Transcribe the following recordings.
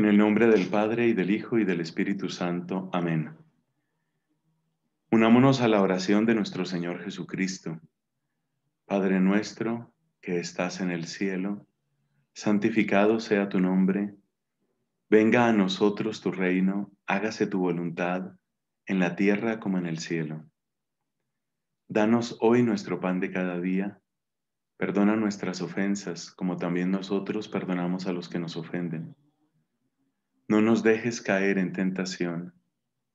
En el nombre del Padre y del Hijo y del Espíritu Santo. Amén. Unámonos a la oración de nuestro Señor Jesucristo. Padre nuestro, que estás en el cielo, santificado sea tu nombre. Venga a nosotros tu reino, hágase tu voluntad, en la tierra como en el cielo. Danos hoy nuestro pan de cada día. Perdona nuestras ofensas, como también nosotros perdonamos a los que nos ofenden no nos dejes caer en tentación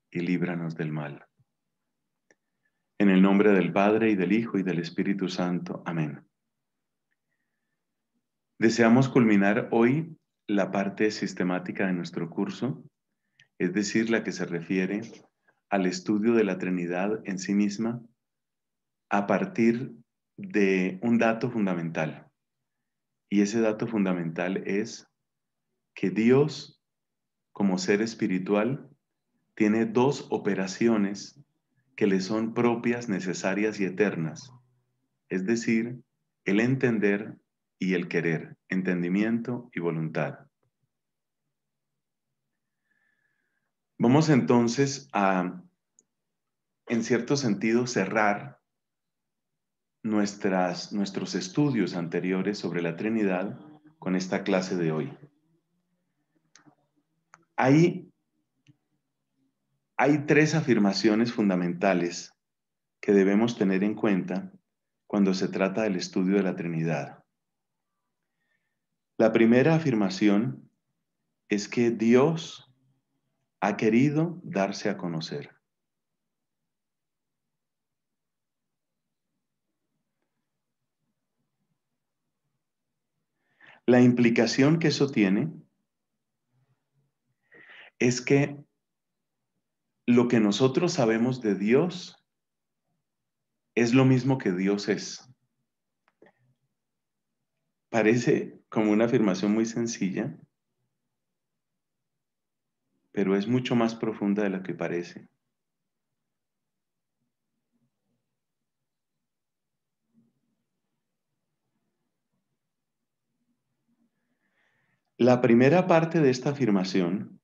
y líbranos del mal. En el nombre del Padre y del Hijo y del Espíritu Santo. Amén. Deseamos culminar hoy la parte sistemática de nuestro curso, es decir, la que se refiere al estudio de la Trinidad en sí misma a partir de un dato fundamental. Y ese dato fundamental es que Dios como ser espiritual, tiene dos operaciones que le son propias, necesarias y eternas, es decir, el entender y el querer, entendimiento y voluntad. Vamos entonces a, en cierto sentido, cerrar nuestras, nuestros estudios anteriores sobre la Trinidad con esta clase de hoy. Hay, hay tres afirmaciones fundamentales que debemos tener en cuenta cuando se trata del estudio de la Trinidad. La primera afirmación es que Dios ha querido darse a conocer. La implicación que eso tiene es que lo que nosotros sabemos de Dios es lo mismo que Dios es. Parece como una afirmación muy sencilla, pero es mucho más profunda de la que parece. La primera parte de esta afirmación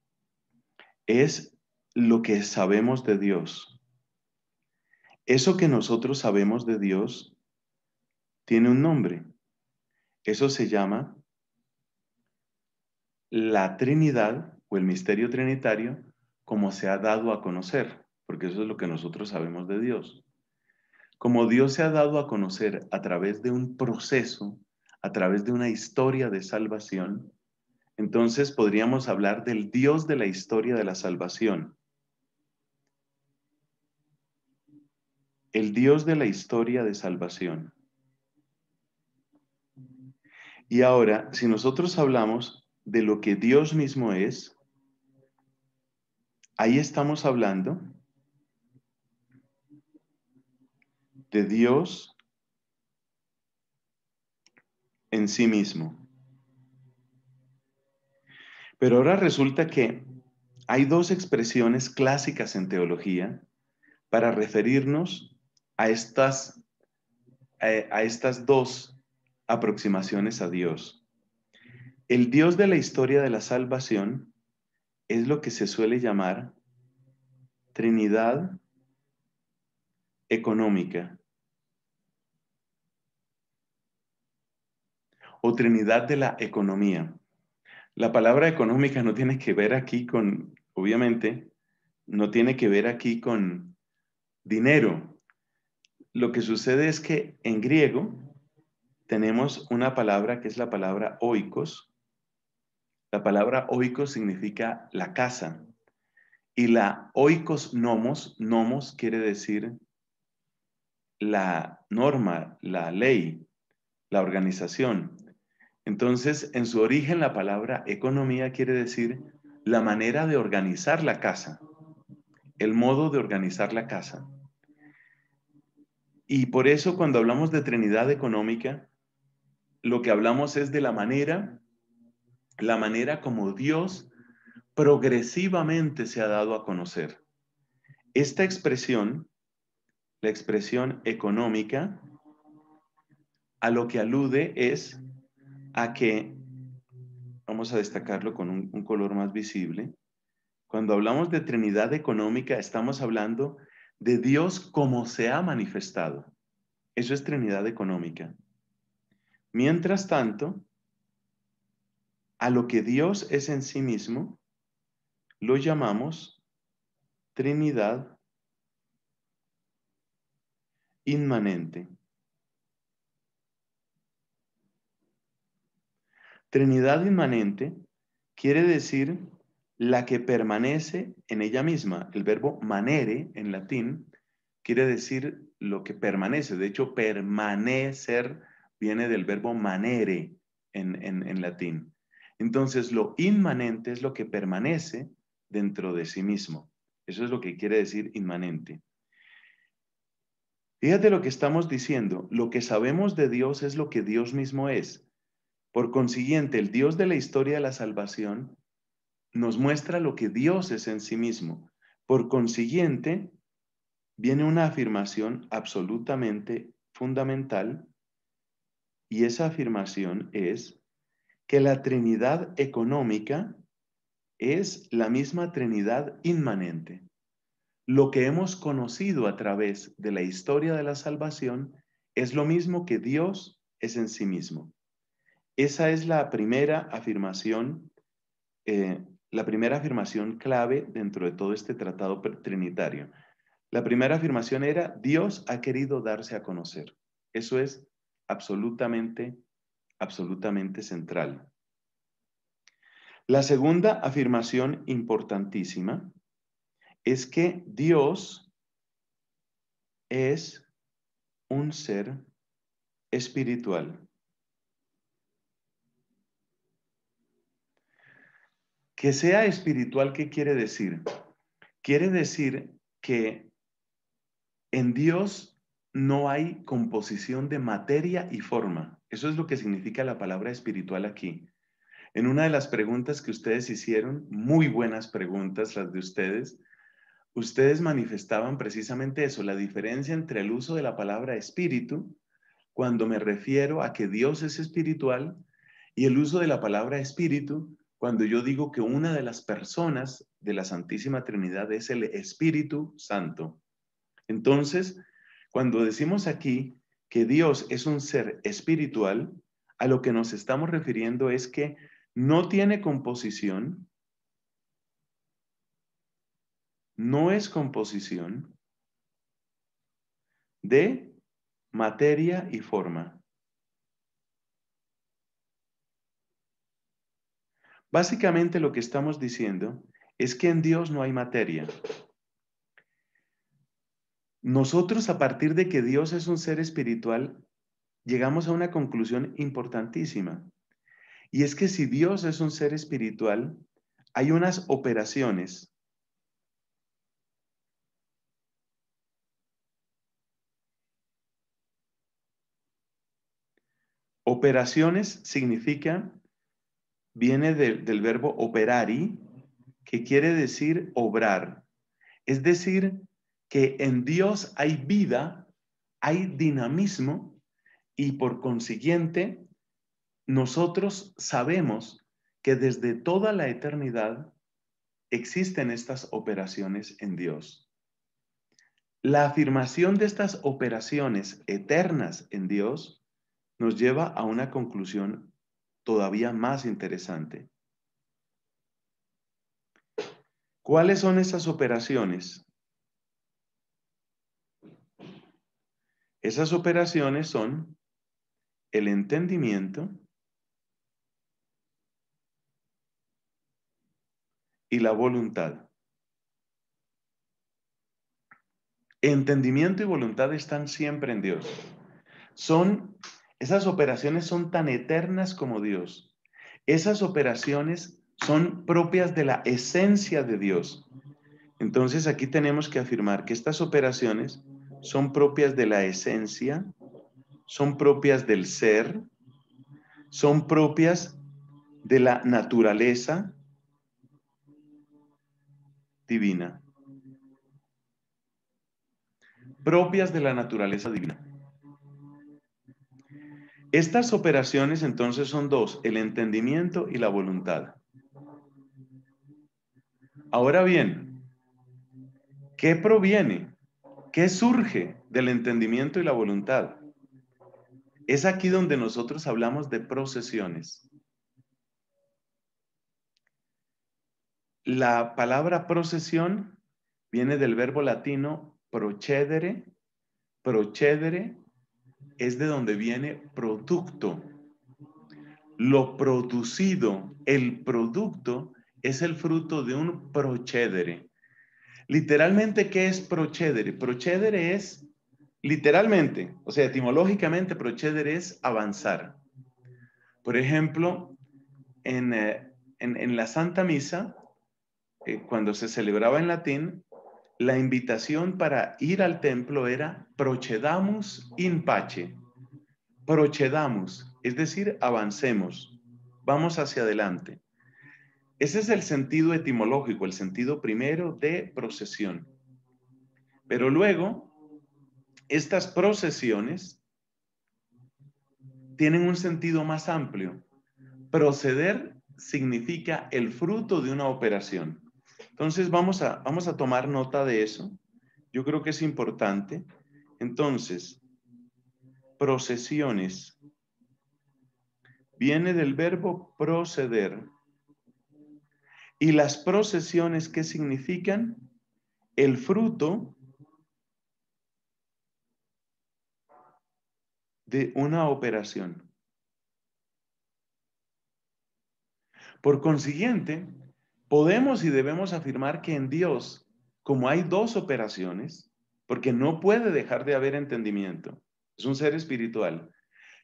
es lo que sabemos de Dios. Eso que nosotros sabemos de Dios tiene un nombre. Eso se llama la Trinidad o el misterio trinitario como se ha dado a conocer, porque eso es lo que nosotros sabemos de Dios. Como Dios se ha dado a conocer a través de un proceso, a través de una historia de salvación, entonces podríamos hablar del Dios de la historia de la salvación. El Dios de la historia de salvación. Y ahora, si nosotros hablamos de lo que Dios mismo es, ahí estamos hablando de Dios en sí mismo. Pero ahora resulta que hay dos expresiones clásicas en teología para referirnos a estas, estas dos aproximaciones a Dios. El Dios de la historia de la salvación es lo que se suele llamar Trinidad económica o Trinidad de la economía. La palabra económica no tiene que ver aquí con, obviamente, no tiene que ver aquí con dinero. Lo que sucede es que en griego tenemos una palabra que es la palabra oikos. La palabra oikos significa la casa. Y la oikos nomos, nomos quiere decir la norma, la ley, la organización. Entonces, en su origen la palabra economía quiere decir la manera de organizar la casa, el modo de organizar la casa. Y por eso cuando hablamos de Trinidad económica, lo que hablamos es de la manera, la manera como Dios progresivamente se ha dado a conocer. Esta expresión, la expresión económica, a lo que alude es a que, vamos a destacarlo con un, color más visible, cuando hablamos de Trinidad económica estamos hablando de Dios como se ha manifestado. Eso es Trinidad económica. Mientras tanto, a lo que Dios es en sí mismo, lo llamamos Trinidad inmanente. Trinidad inmanente quiere decir la que permanece en ella misma. El verbo manere en latín quiere decir lo que permanece. De hecho, permanecer viene del verbo manere en, latín. Entonces, lo inmanente es lo que permanece dentro de sí mismo. Eso es lo que quiere decir inmanente. Fíjate lo que estamos diciendo. Lo que sabemos de Dios es lo que Dios mismo es. Por consiguiente, el Dios de la historia de la salvación nos muestra lo que Dios es en sí mismo. Por consiguiente, viene una afirmación absolutamente fundamental y esa afirmación es que la Trinidad económica es la misma Trinidad inmanente. Lo que hemos conocido a través de la historia de la salvación es lo mismo que Dios es en sí mismo. Esa es la primera afirmación, eh, la primera afirmación clave dentro de todo este tratado trinitario. La primera afirmación era, Dios ha querido darse a conocer. Eso es absolutamente, absolutamente central. La segunda afirmación importantísima es que Dios es un ser espiritual. Que sea espiritual, ¿qué quiere decir? Quiere decir que en Dios no hay composición de materia y forma. Eso es lo que significa la palabra espiritual aquí. En una de las preguntas que ustedes hicieron, muy buenas preguntas las de ustedes, ustedes manifestaban precisamente eso, la diferencia entre el uso de la palabra espíritu, cuando me refiero a que Dios es espiritual, y el uso de la palabra espíritu, cuando yo digo que una de las personas de la Santísima Trinidad es el Espíritu Santo. Entonces, cuando decimos aquí que Dios es un ser espiritual, a lo que nos estamos refiriendo es que no tiene composición, no es composición de materia y forma. Básicamente lo que estamos diciendo es que en Dios no hay materia. Nosotros, a partir de que Dios es un ser espiritual, llegamos a una conclusión importantísima. Y es que si Dios es un ser espiritual, hay unas operaciones Operaciones significa viene del verbo operari, que quiere decir obrar. Es decir, que en Dios hay vida, hay dinamismo y por consiguiente nosotros sabemos que desde toda la eternidad existen estas operaciones en Dios. La afirmación de estas operaciones eternas en Dios nos lleva a una conclusión todavía más interesante. ¿Cuáles son esas operaciones? Esas operaciones son el entendimiento y la voluntad. Entendimiento y voluntad están siempre en Dios. Son esas operaciones son tan eternas como Dios. Esas operaciones son propias de la esencia de Dios. Entonces aquí tenemos que afirmar que estas operaciones son propias de la esencia, son propias del ser, son propias de la naturaleza divina. Propias de la naturaleza divina. Estas operaciones entonces son dos, el entendimiento y la voluntad. Ahora bien, ¿qué proviene? ¿Qué surge del entendimiento y la voluntad? Es aquí donde nosotros hablamos de procesiones. La palabra procesión viene del verbo latino procedere, procedere es de donde viene producto. Lo producido, el producto, es el fruto de un procedere. Literalmente, ¿qué es procedere? Procedere es, literalmente, o sea, etimológicamente, procedere es avanzar. Por ejemplo, en, eh, la Santa Misa, eh, cuando se celebraba en latín, la invitación para ir al templo era procedamos in pace. procedamos, es decir, avancemos, vamos hacia adelante. Ese es el sentido etimológico, el sentido primero de procesión. Pero luego, estas procesiones tienen un sentido más amplio. Proceder significa el fruto de una operación. Entonces vamos a, vamos a tomar nota de eso. Yo creo que es importante. Entonces, procesiones. Viene del verbo proceder. ¿Y las procesiones qué significan? El fruto de una operación. Por consiguiente, podemos y debemos afirmar que en Dios, como hay dos operaciones, porque no puede dejar de haber entendimiento, es un ser espiritual,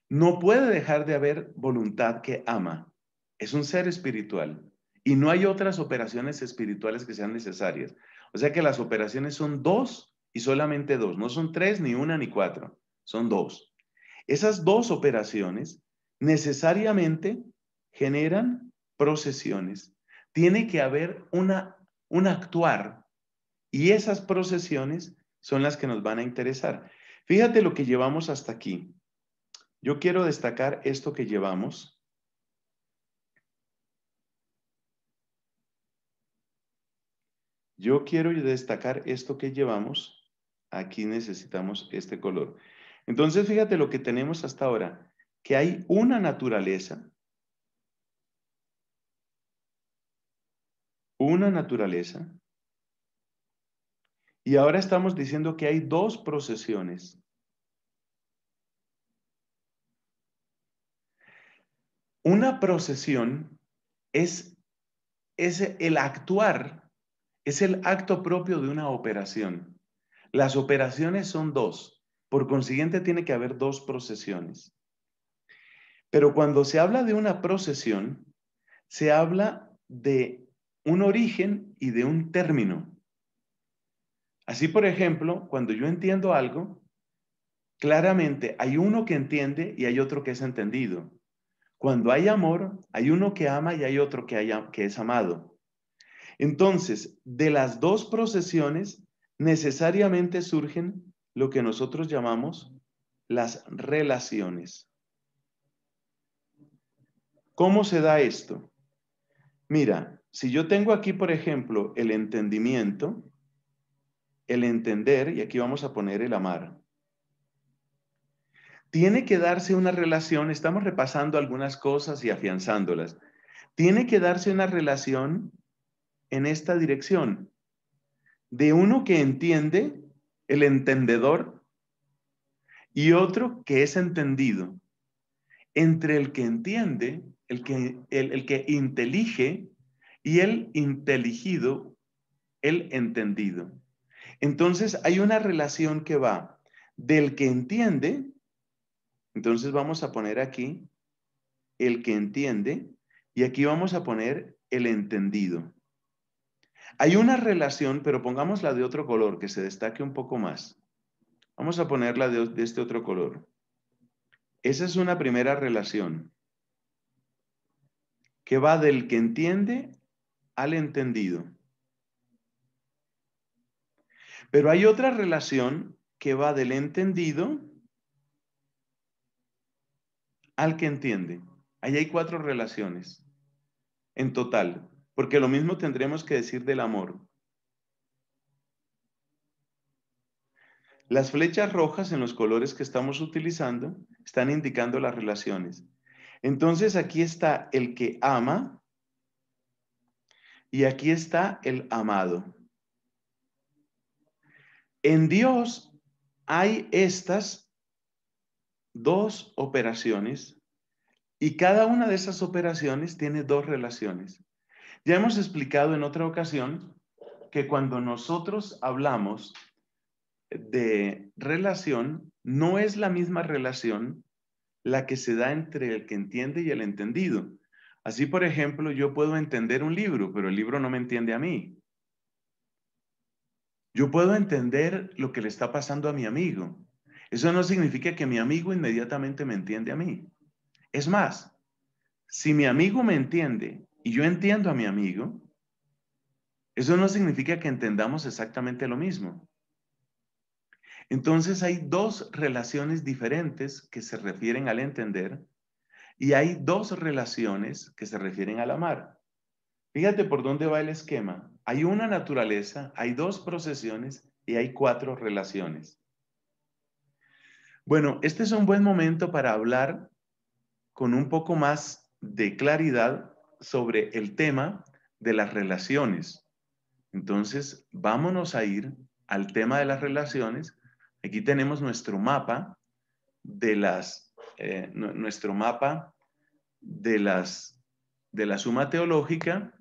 no puede dejar de haber voluntad que ama, es un ser espiritual, y no hay otras operaciones espirituales que sean necesarias. O sea que las operaciones son dos y solamente dos, no son tres, ni una, ni cuatro, son dos. Esas dos operaciones necesariamente generan procesiones tiene que haber una, un actuar y esas procesiones son las que nos van a interesar. Fíjate lo que llevamos hasta aquí. Yo quiero destacar esto que llevamos. Yo quiero destacar esto que llevamos. Aquí necesitamos este color. Entonces, fíjate lo que tenemos hasta ahora, que hay una naturaleza una naturaleza. Y ahora estamos diciendo que hay dos procesiones. Una procesión es, es el actuar, es el acto propio de una operación. Las operaciones son dos. Por consiguiente, tiene que haber dos procesiones. Pero cuando se habla de una procesión, se habla de un origen y de un término. Así, por ejemplo, cuando yo entiendo algo, claramente hay uno que entiende y hay otro que es entendido. Cuando hay amor, hay uno que ama y hay otro que, es amado. Entonces, de las dos procesiones necesariamente surgen lo que nosotros llamamos las relaciones. ¿Cómo se da esto? Mira, si yo tengo aquí, por ejemplo, el entendimiento, el entender, y aquí vamos a poner el amar, tiene que darse una relación, estamos repasando algunas cosas y afianzándolas, tiene que darse una relación en esta dirección, de uno que entiende, el entendedor, y otro que es entendido, entre el que entiende, el que, el, que intelige, y el inteligido, el entendido. Entonces hay una relación que va del que entiende, entonces vamos a poner aquí el que entiende y aquí vamos a poner el entendido. Hay una relación, pero pongámosla de otro color, que se destaque un poco más. Vamos a ponerla de, este otro color. Esa es una primera relación que va del que entiende al entendido. Pero hay otra relación que va del entendido al que entiende. Ahí hay cuatro relaciones en total, porque lo mismo tendremos que decir del amor. Las flechas rojas en los colores que estamos utilizando están indicando las relaciones. Entonces aquí está el que ama, y aquí está el amado. En Dios hay estas dos operaciones y cada una de esas operaciones tiene dos relaciones. Ya hemos explicado en otra ocasión que cuando nosotros hablamos de relación, no es la misma relación la que se da entre el que entiende y el entendido, Así, por ejemplo, yo puedo entender un libro, pero el libro no me entiende a mí. Yo puedo entender lo que le está pasando a mi amigo. Eso no significa que mi amigo inmediatamente me entiende a mí. Es más, si mi amigo me entiende y yo entiendo a mi amigo, eso no significa que entendamos exactamente lo mismo. Entonces hay dos relaciones diferentes que se refieren al entender y hay dos relaciones que se refieren a la mar. Fíjate por dónde va el esquema. Hay una naturaleza, hay dos procesiones y hay cuatro relaciones. Bueno, este es un buen momento para hablar con un poco más de claridad sobre el tema de las relaciones. Entonces, vámonos a ir al tema de las relaciones. Aquí tenemos nuestro mapa de las eh, nuestro mapa de, las, de la suma teológica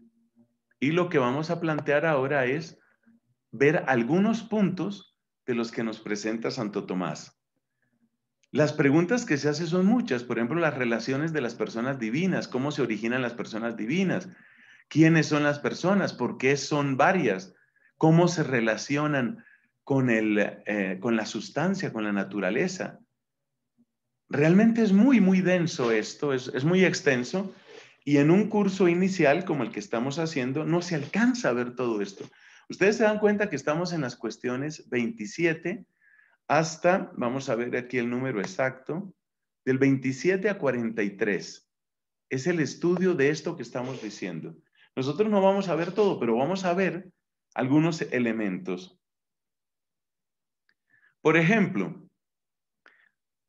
y lo que vamos a plantear ahora es ver algunos puntos de los que nos presenta Santo Tomás. Las preguntas que se hacen son muchas, por ejemplo, las relaciones de las personas divinas, cómo se originan las personas divinas, quiénes son las personas, por qué son varias, cómo se relacionan con, el, eh, con la sustancia, con la naturaleza, realmente es muy, muy denso esto, es, muy extenso y en un curso inicial como el que estamos haciendo no se alcanza a ver todo esto. Ustedes se dan cuenta que estamos en las cuestiones 27 hasta, vamos a ver aquí el número exacto, del 27 a 43. Es el estudio de esto que estamos diciendo. Nosotros no vamos a ver todo, pero vamos a ver algunos elementos. Por ejemplo,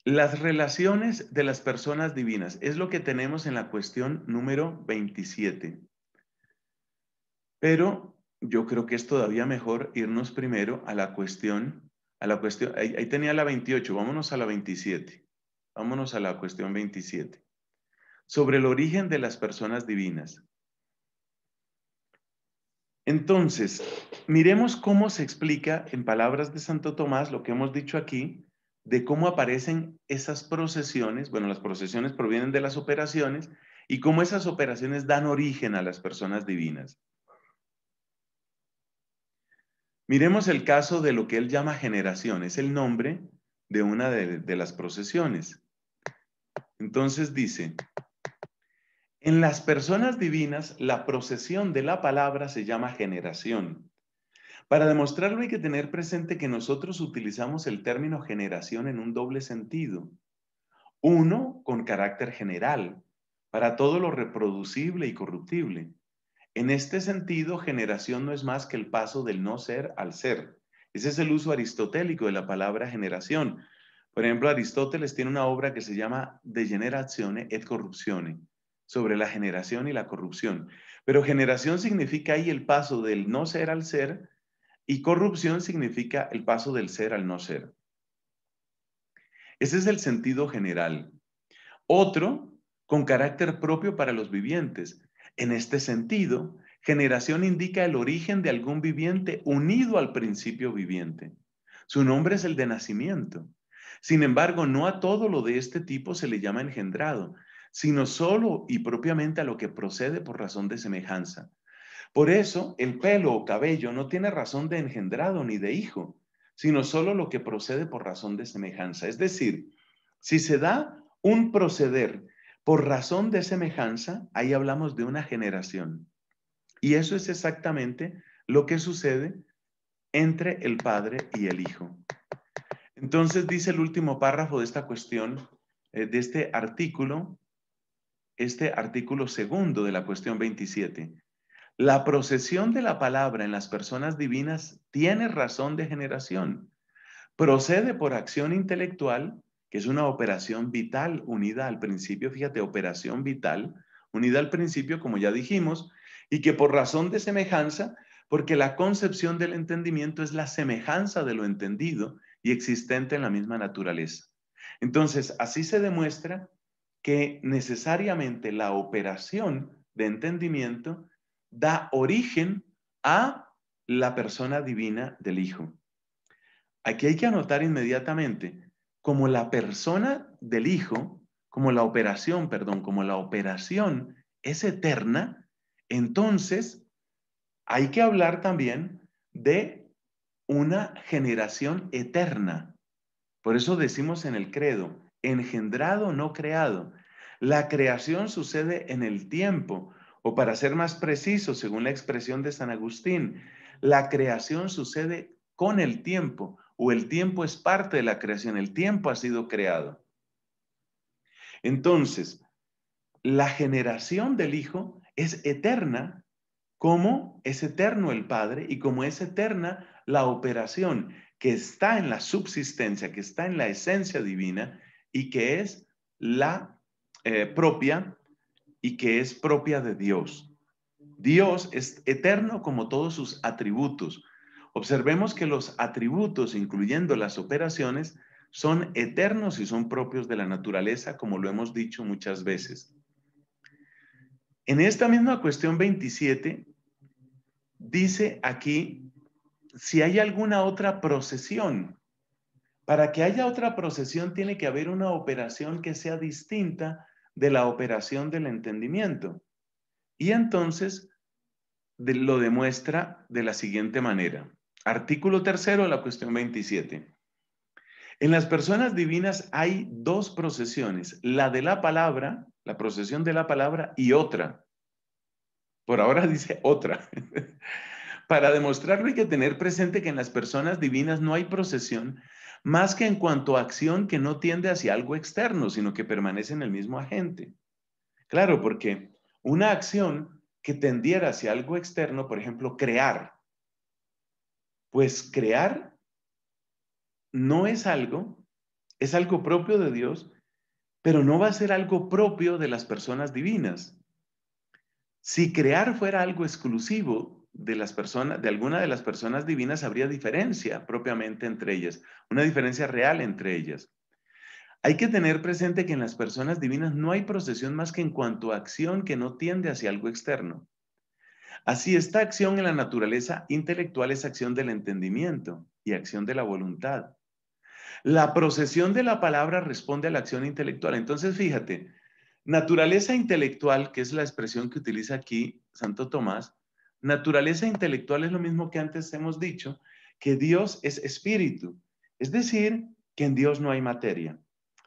las relaciones de las personas divinas es lo que tenemos en la cuestión número 27. Pero yo creo que es todavía mejor irnos primero a la cuestión, a la cuestión, ahí, ahí tenía la 28, vámonos a la 27. Vámonos a la cuestión 27. Sobre el origen de las personas divinas. Entonces, miremos cómo se explica en palabras de Santo Tomás lo que hemos dicho aquí de cómo aparecen esas procesiones, bueno, las procesiones provienen de las operaciones, y cómo esas operaciones dan origen a las personas divinas. Miremos el caso de lo que él llama generación, es el nombre de una de, las procesiones. Entonces dice, en las personas divinas, la procesión de la palabra se llama generación. Para demostrarlo hay que tener presente que nosotros utilizamos el término generación en un doble sentido. Uno, con carácter general, para todo lo reproducible y corruptible. En este sentido, generación no es más que el paso del no ser al ser. Ese es el uso aristotélico de la palabra generación. Por ejemplo, Aristóteles tiene una obra que se llama De et corruptione, sobre la generación y la corrupción. Pero generación significa ahí el paso del no ser al ser y corrupción significa el paso del ser al no ser. Ese es el sentido general. Otro, con carácter propio para los vivientes. En este sentido, generación indica el origen de algún viviente unido al principio viviente. Su nombre es el de nacimiento. Sin embargo, no a todo lo de este tipo se le llama engendrado, sino solo y propiamente a lo que procede por razón de semejanza, por eso el pelo o cabello no tiene razón de engendrado ni de hijo, sino solo lo que procede por razón de semejanza. Es decir, si se da un proceder por razón de semejanza, ahí hablamos de una generación. Y eso es exactamente lo que sucede entre el Padre y el Hijo. Entonces dice el último párrafo de esta cuestión, eh, de este artículo, este artículo segundo de la cuestión 27. La procesión de la palabra en las personas divinas tiene razón de generación. Procede por acción intelectual, que es una operación vital unida al principio, fíjate, operación vital unida al principio, como ya dijimos, y que por razón de semejanza, porque la concepción del entendimiento es la semejanza de lo entendido y existente en la misma naturaleza. Entonces, así se demuestra que necesariamente la operación de entendimiento da origen a la persona divina del Hijo. Aquí hay que anotar inmediatamente, como la persona del Hijo, como la operación, perdón, como la operación es eterna, entonces hay que hablar también de una generación eterna. Por eso decimos en el credo, engendrado, no creado. La creación sucede en el tiempo, o para ser más preciso, según la expresión de San Agustín, la creación sucede con el tiempo o el tiempo es parte de la creación, el tiempo ha sido creado. Entonces, la generación del Hijo es eterna como es eterno el Padre y como es eterna la operación que está en la subsistencia, que está en la esencia divina y que es la eh, propia y que es propia de Dios. Dios es eterno como todos sus atributos. Observemos que los atributos, incluyendo las operaciones, son eternos y son propios de la naturaleza, como lo hemos dicho muchas veces. En esta misma cuestión 27, dice aquí si hay alguna otra procesión. Para que haya otra procesión tiene que haber una operación que sea distinta de la operación del entendimiento. Y entonces lo demuestra de la siguiente manera. Artículo tercero de la cuestión 27. En las personas divinas hay dos procesiones, la de la palabra, la procesión de la palabra y otra. Por ahora dice otra. Para demostrarlo hay que tener presente que en las personas divinas no hay procesión, más que en cuanto a acción que no tiende hacia algo externo, sino que permanece en el mismo agente. Claro, porque una acción que tendiera hacia algo externo, por ejemplo, crear, pues crear no es algo, es algo propio de Dios, pero no va a ser algo propio de las personas divinas. Si crear fuera algo exclusivo de las personas, de alguna de las personas divinas habría diferencia propiamente entre ellas, una diferencia real entre ellas. Hay que tener presente que en las personas divinas no hay procesión más que en cuanto a acción que no tiende hacia algo externo. Así, esta acción en la naturaleza intelectual es acción del entendimiento y acción de la voluntad. La procesión de la palabra responde a la acción intelectual. Entonces, fíjate, naturaleza intelectual, que es la expresión que utiliza aquí Santo Tomás, naturaleza intelectual es lo mismo que antes hemos dicho, que Dios es espíritu, es decir, que en Dios no hay materia.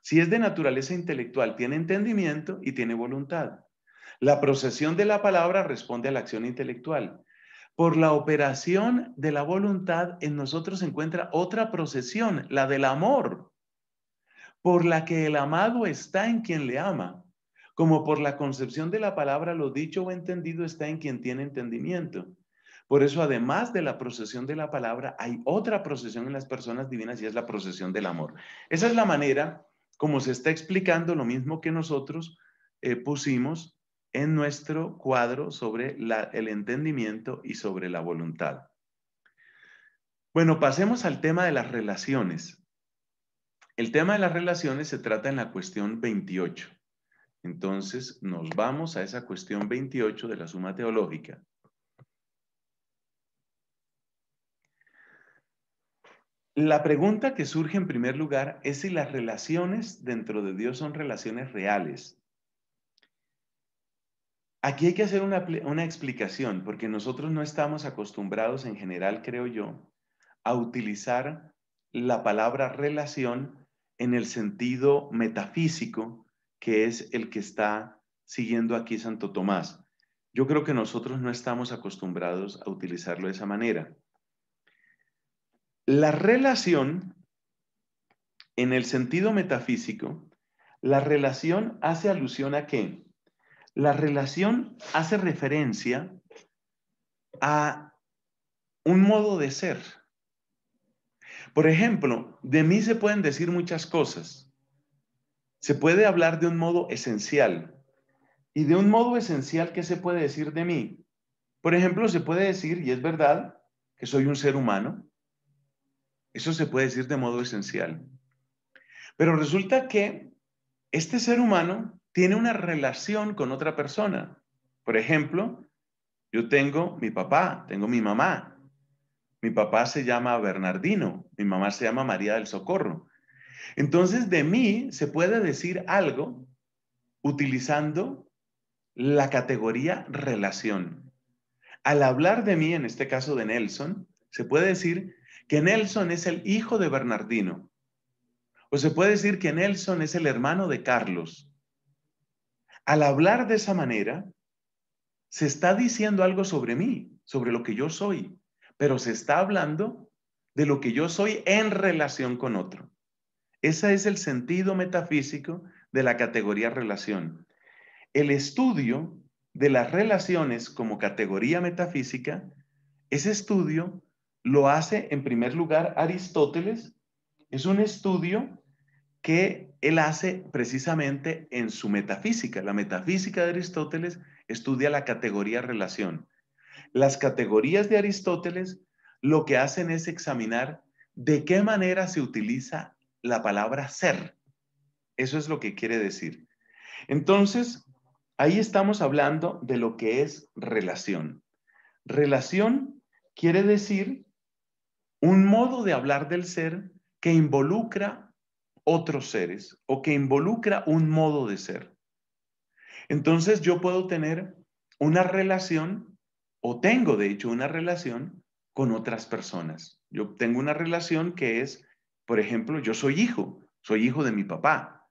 Si es de naturaleza intelectual, tiene entendimiento y tiene voluntad. La procesión de la palabra responde a la acción intelectual. Por la operación de la voluntad en nosotros se encuentra otra procesión, la del amor, por la que el amado está en quien le ama como por la concepción de la palabra, lo dicho o entendido está en quien tiene entendimiento. Por eso, además de la procesión de la palabra, hay otra procesión en las personas divinas y es la procesión del amor. Esa es la manera como se está explicando lo mismo que nosotros eh, pusimos en nuestro cuadro sobre el entendimiento y sobre la voluntad. Bueno, pasemos al tema de las relaciones. El tema de las relaciones se trata en la cuestión 28. Entonces nos vamos a esa cuestión 28 de la suma teológica. La pregunta que surge en primer lugar es si las relaciones dentro de Dios son relaciones reales. Aquí hay que hacer una, una, explicación, porque nosotros no estamos acostumbrados en general, creo yo, a utilizar la palabra relación en el sentido metafísico que es el que está siguiendo aquí Santo Tomás. Yo creo que nosotros no estamos acostumbrados a utilizarlo de esa manera. La relación, en el sentido metafísico, la relación hace alusión a qué? La relación hace referencia a un modo de ser. Por ejemplo, de mí se pueden decir muchas cosas se puede hablar de un modo esencial. Y de un modo esencial, ¿qué se puede decir de mí? Por ejemplo, se puede decir, y es verdad, que soy un ser humano. Eso se puede decir de modo esencial. Pero resulta que este ser humano tiene una relación con otra persona. Por ejemplo, yo tengo mi papá, tengo mi mamá. Mi papá se llama Bernardino, mi mamá se llama María del Socorro. Entonces, de mí se puede decir algo utilizando la categoría relación. Al hablar de mí, en este caso de Nelson, se puede decir que Nelson es el hijo de Bernardino. O se puede decir que Nelson es el hermano de Carlos. Al hablar de esa manera, se está diciendo algo sobre mí, sobre lo que yo soy, pero se está hablando de lo que yo soy en relación con otro. Ese es el sentido metafísico de la categoría relación. El estudio de las relaciones como categoría metafísica, ese estudio lo hace en primer lugar Aristóteles. Es un estudio que él hace precisamente en su metafísica. La metafísica de Aristóteles estudia la categoría relación. Las categorías de Aristóteles lo que hacen es examinar de qué manera se utiliza la palabra ser. Eso es lo que quiere decir. Entonces, ahí estamos hablando de lo que es relación. Relación quiere decir un modo de hablar del ser que involucra otros seres o que involucra un modo de ser. Entonces yo puedo tener una relación o tengo de hecho una relación con otras personas. Yo tengo una relación que es por ejemplo, yo soy hijo, soy hijo de mi papá.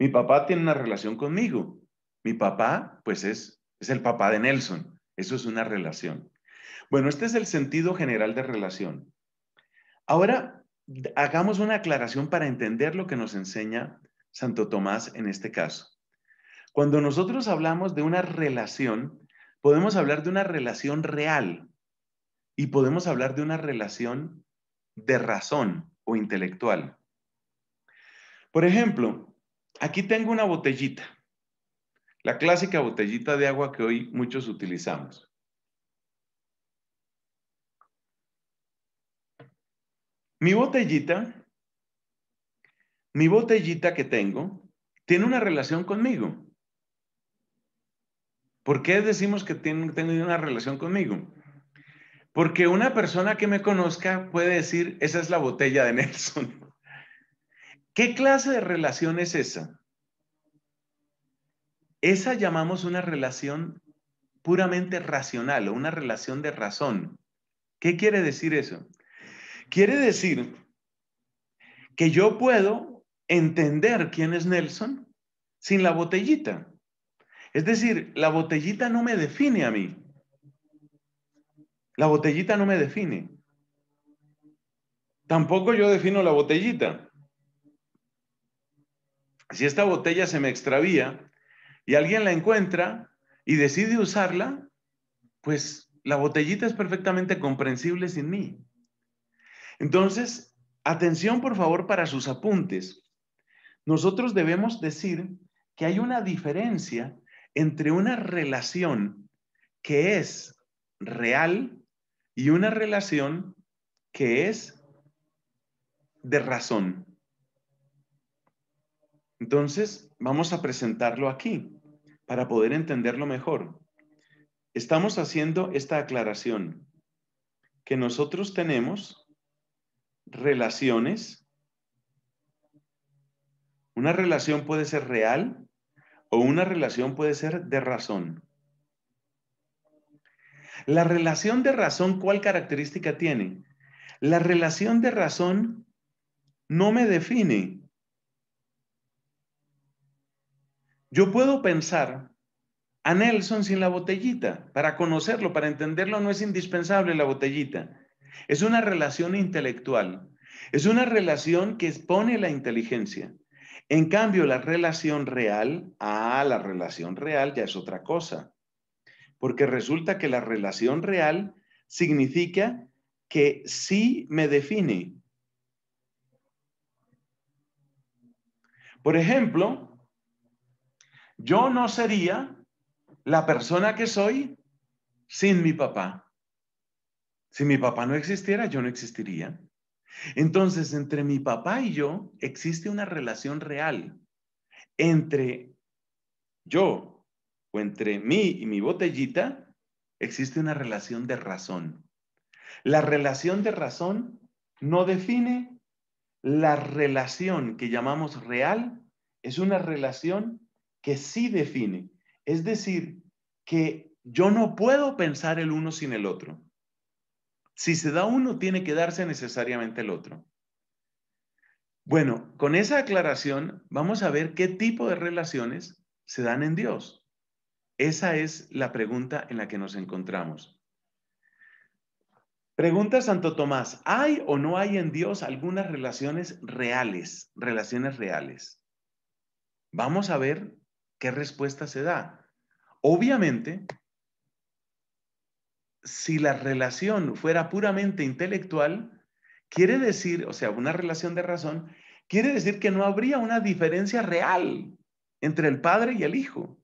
Mi papá tiene una relación conmigo. Mi papá, pues es, es el papá de Nelson. Eso es una relación. Bueno, este es el sentido general de relación. Ahora, hagamos una aclaración para entender lo que nos enseña Santo Tomás en este caso. Cuando nosotros hablamos de una relación, podemos hablar de una relación real y podemos hablar de una relación de razón o intelectual. Por ejemplo, aquí tengo una botellita, la clásica botellita de agua que hoy muchos utilizamos. Mi botellita, mi botellita que tengo, tiene una relación conmigo. ¿Por qué decimos que tiene, tiene una relación conmigo? Porque una persona que me conozca puede decir, esa es la botella de Nelson. ¿Qué clase de relación es esa? Esa llamamos una relación puramente racional o una relación de razón. ¿Qué quiere decir eso? Quiere decir que yo puedo entender quién es Nelson sin la botellita. Es decir, la botellita no me define a mí. La botellita no me define. Tampoco yo defino la botellita. Si esta botella se me extravía y alguien la encuentra y decide usarla, pues la botellita es perfectamente comprensible sin mí. Entonces, atención por favor para sus apuntes. Nosotros debemos decir que hay una diferencia entre una relación que es real y una relación que es de razón. Entonces, vamos a presentarlo aquí para poder entenderlo mejor. Estamos haciendo esta aclaración, que nosotros tenemos relaciones. Una relación puede ser real o una relación puede ser de razón. La relación de razón, ¿cuál característica tiene? La relación de razón no me define. Yo puedo pensar a Nelson sin la botellita. Para conocerlo, para entenderlo, no es indispensable la botellita. Es una relación intelectual. Es una relación que expone la inteligencia. En cambio, la relación real, ah, la relación real ya es otra cosa porque resulta que la relación real significa que sí me define. Por ejemplo, yo no sería la persona que soy sin mi papá. Si mi papá no existiera, yo no existiría. Entonces, entre mi papá y yo existe una relación real entre yo, entre mí y mi botellita, existe una relación de razón. La relación de razón no define la relación que llamamos real, es una relación que sí define. Es decir, que yo no puedo pensar el uno sin el otro. Si se da uno, tiene que darse necesariamente el otro. Bueno, con esa aclaración vamos a ver qué tipo de relaciones se dan en Dios. Esa es la pregunta en la que nos encontramos. Pregunta Santo Tomás, ¿hay o no hay en Dios algunas relaciones reales? Relaciones reales. Vamos a ver qué respuesta se da. Obviamente, si la relación fuera puramente intelectual, quiere decir, o sea, una relación de razón, quiere decir que no habría una diferencia real entre el padre y el hijo.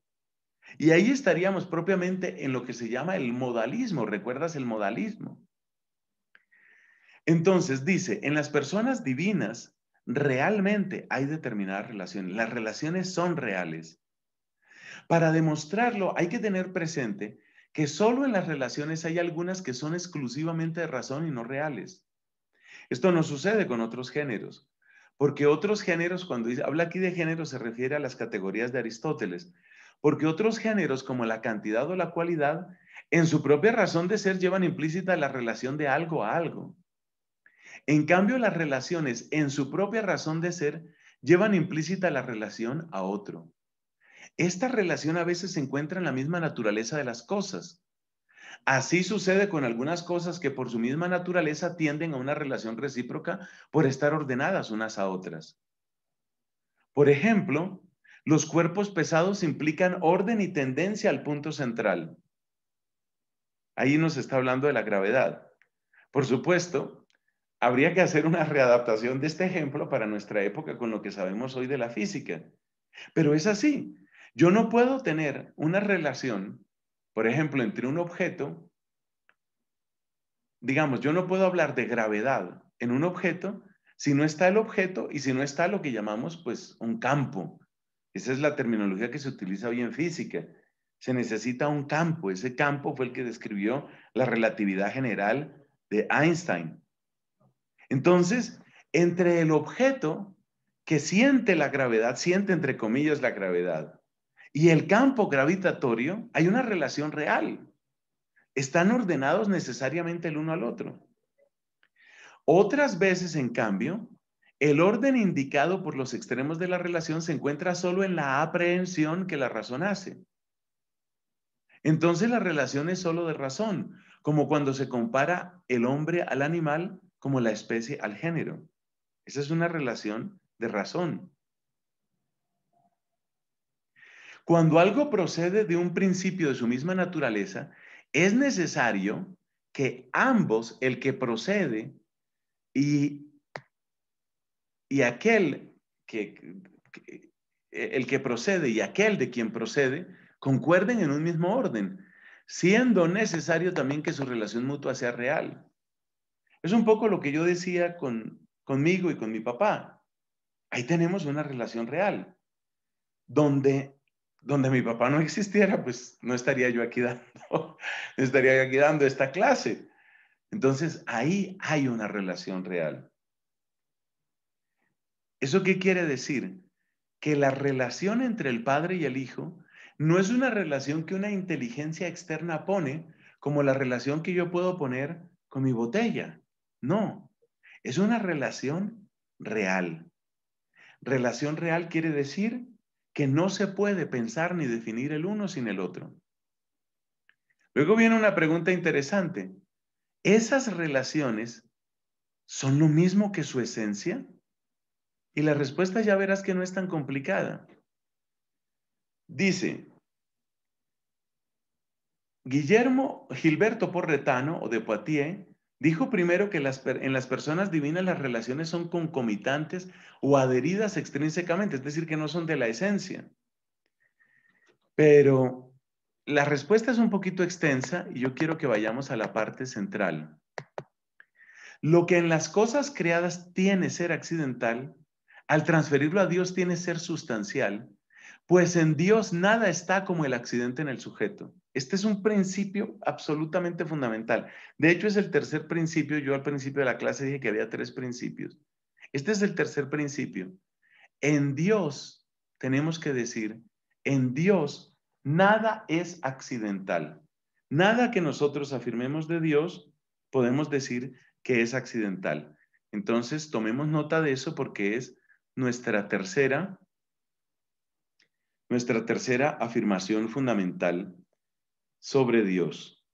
Y ahí estaríamos propiamente en lo que se llama el modalismo. ¿Recuerdas el modalismo? Entonces dice, en las personas divinas realmente hay determinadas relaciones. Las relaciones son reales. Para demostrarlo hay que tener presente que solo en las relaciones hay algunas que son exclusivamente de razón y no reales. Esto no sucede con otros géneros, porque otros géneros, cuando habla aquí de género, se refiere a las categorías de Aristóteles, porque otros géneros como la cantidad o la cualidad, en su propia razón de ser, llevan implícita la relación de algo a algo. En cambio, las relaciones en su propia razón de ser llevan implícita la relación a otro. Esta relación a veces se encuentra en la misma naturaleza de las cosas. Así sucede con algunas cosas que por su misma naturaleza tienden a una relación recíproca por estar ordenadas unas a otras. Por ejemplo, los cuerpos pesados implican orden y tendencia al punto central. Ahí nos está hablando de la gravedad. Por supuesto, habría que hacer una readaptación de este ejemplo para nuestra época con lo que sabemos hoy de la física. Pero es así. Yo no puedo tener una relación, por ejemplo, entre un objeto, digamos, yo no puedo hablar de gravedad en un objeto si no está el objeto y si no está lo que llamamos pues un campo, esa es la terminología que se utiliza hoy en física. Se necesita un campo. Ese campo fue el que describió la relatividad general de Einstein. Entonces, entre el objeto que siente la gravedad, siente entre comillas la gravedad, y el campo gravitatorio, hay una relación real. Están ordenados necesariamente el uno al otro. Otras veces, en cambio, el orden indicado por los extremos de la relación se encuentra solo en la aprehensión que la razón hace. Entonces la relación es solo de razón, como cuando se compara el hombre al animal como la especie al género. Esa es una relación de razón. Cuando algo procede de un principio de su misma naturaleza, es necesario que ambos, el que procede y y aquel que, eh, el que procede y aquel de quien procede concuerden en un mismo orden, siendo necesario también que su relación mutua sea real. Es un poco lo que yo decía conmigo y con mi papá. Ahí tenemos una relación real, donde, donde mi papá no existiera, pues no estaría yo aquí dando, no estaría yo aquí dando esta clase. Entonces ahí hay una relación real. ¿Eso qué quiere decir? Que la relación entre el padre y el hijo no es una relación que una inteligencia externa pone como la relación que yo puedo poner con mi botella. No, es una relación real. Relación real quiere decir que no se puede pensar ni definir el uno sin el otro. Luego viene una pregunta interesante. ¿Esas relaciones son lo mismo que su esencia? Y la respuesta ya verás que no es tan complicada. Dice, Guillermo Gilberto Porretano o de Poitiers dijo primero que en las personas divinas las relaciones son concomitantes o adheridas extrínsecamente, es decir, que no son de la esencia. Pero la respuesta es un poquito extensa y yo quiero que vayamos a la parte central. Lo que en las cosas creadas tiene ser accidental al transferirlo a Dios tiene ser sustancial, pues en Dios nada está como el accidente en el sujeto. Este es un principio absolutamente fundamental. De hecho, es el tercer principio. Yo al principio de la clase dije que había tres principios. Este es el tercer principio. En Dios tenemos que decir, en Dios nada es accidental. Nada que nosotros afirmemos de Dios podemos decir que es accidental. Entonces, tomemos nota de eso porque es nuestra tercera, nuestra tercera afirmación fundamental sobre Dios.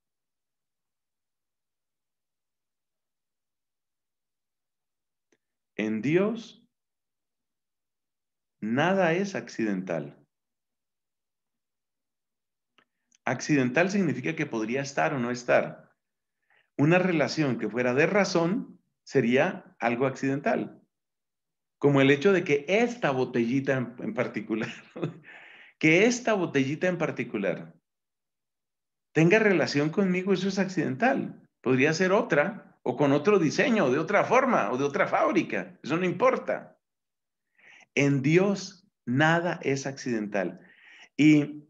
En Dios nada es accidental. Accidental significa que podría estar o no estar. Una relación que fuera de razón sería algo accidental como el hecho de que esta botellita en, particular, que esta botellita en particular tenga relación conmigo, eso es accidental. Podría ser otra, o con otro diseño, o de otra forma, o de otra fábrica, eso no importa. En Dios nada es accidental. ¿Y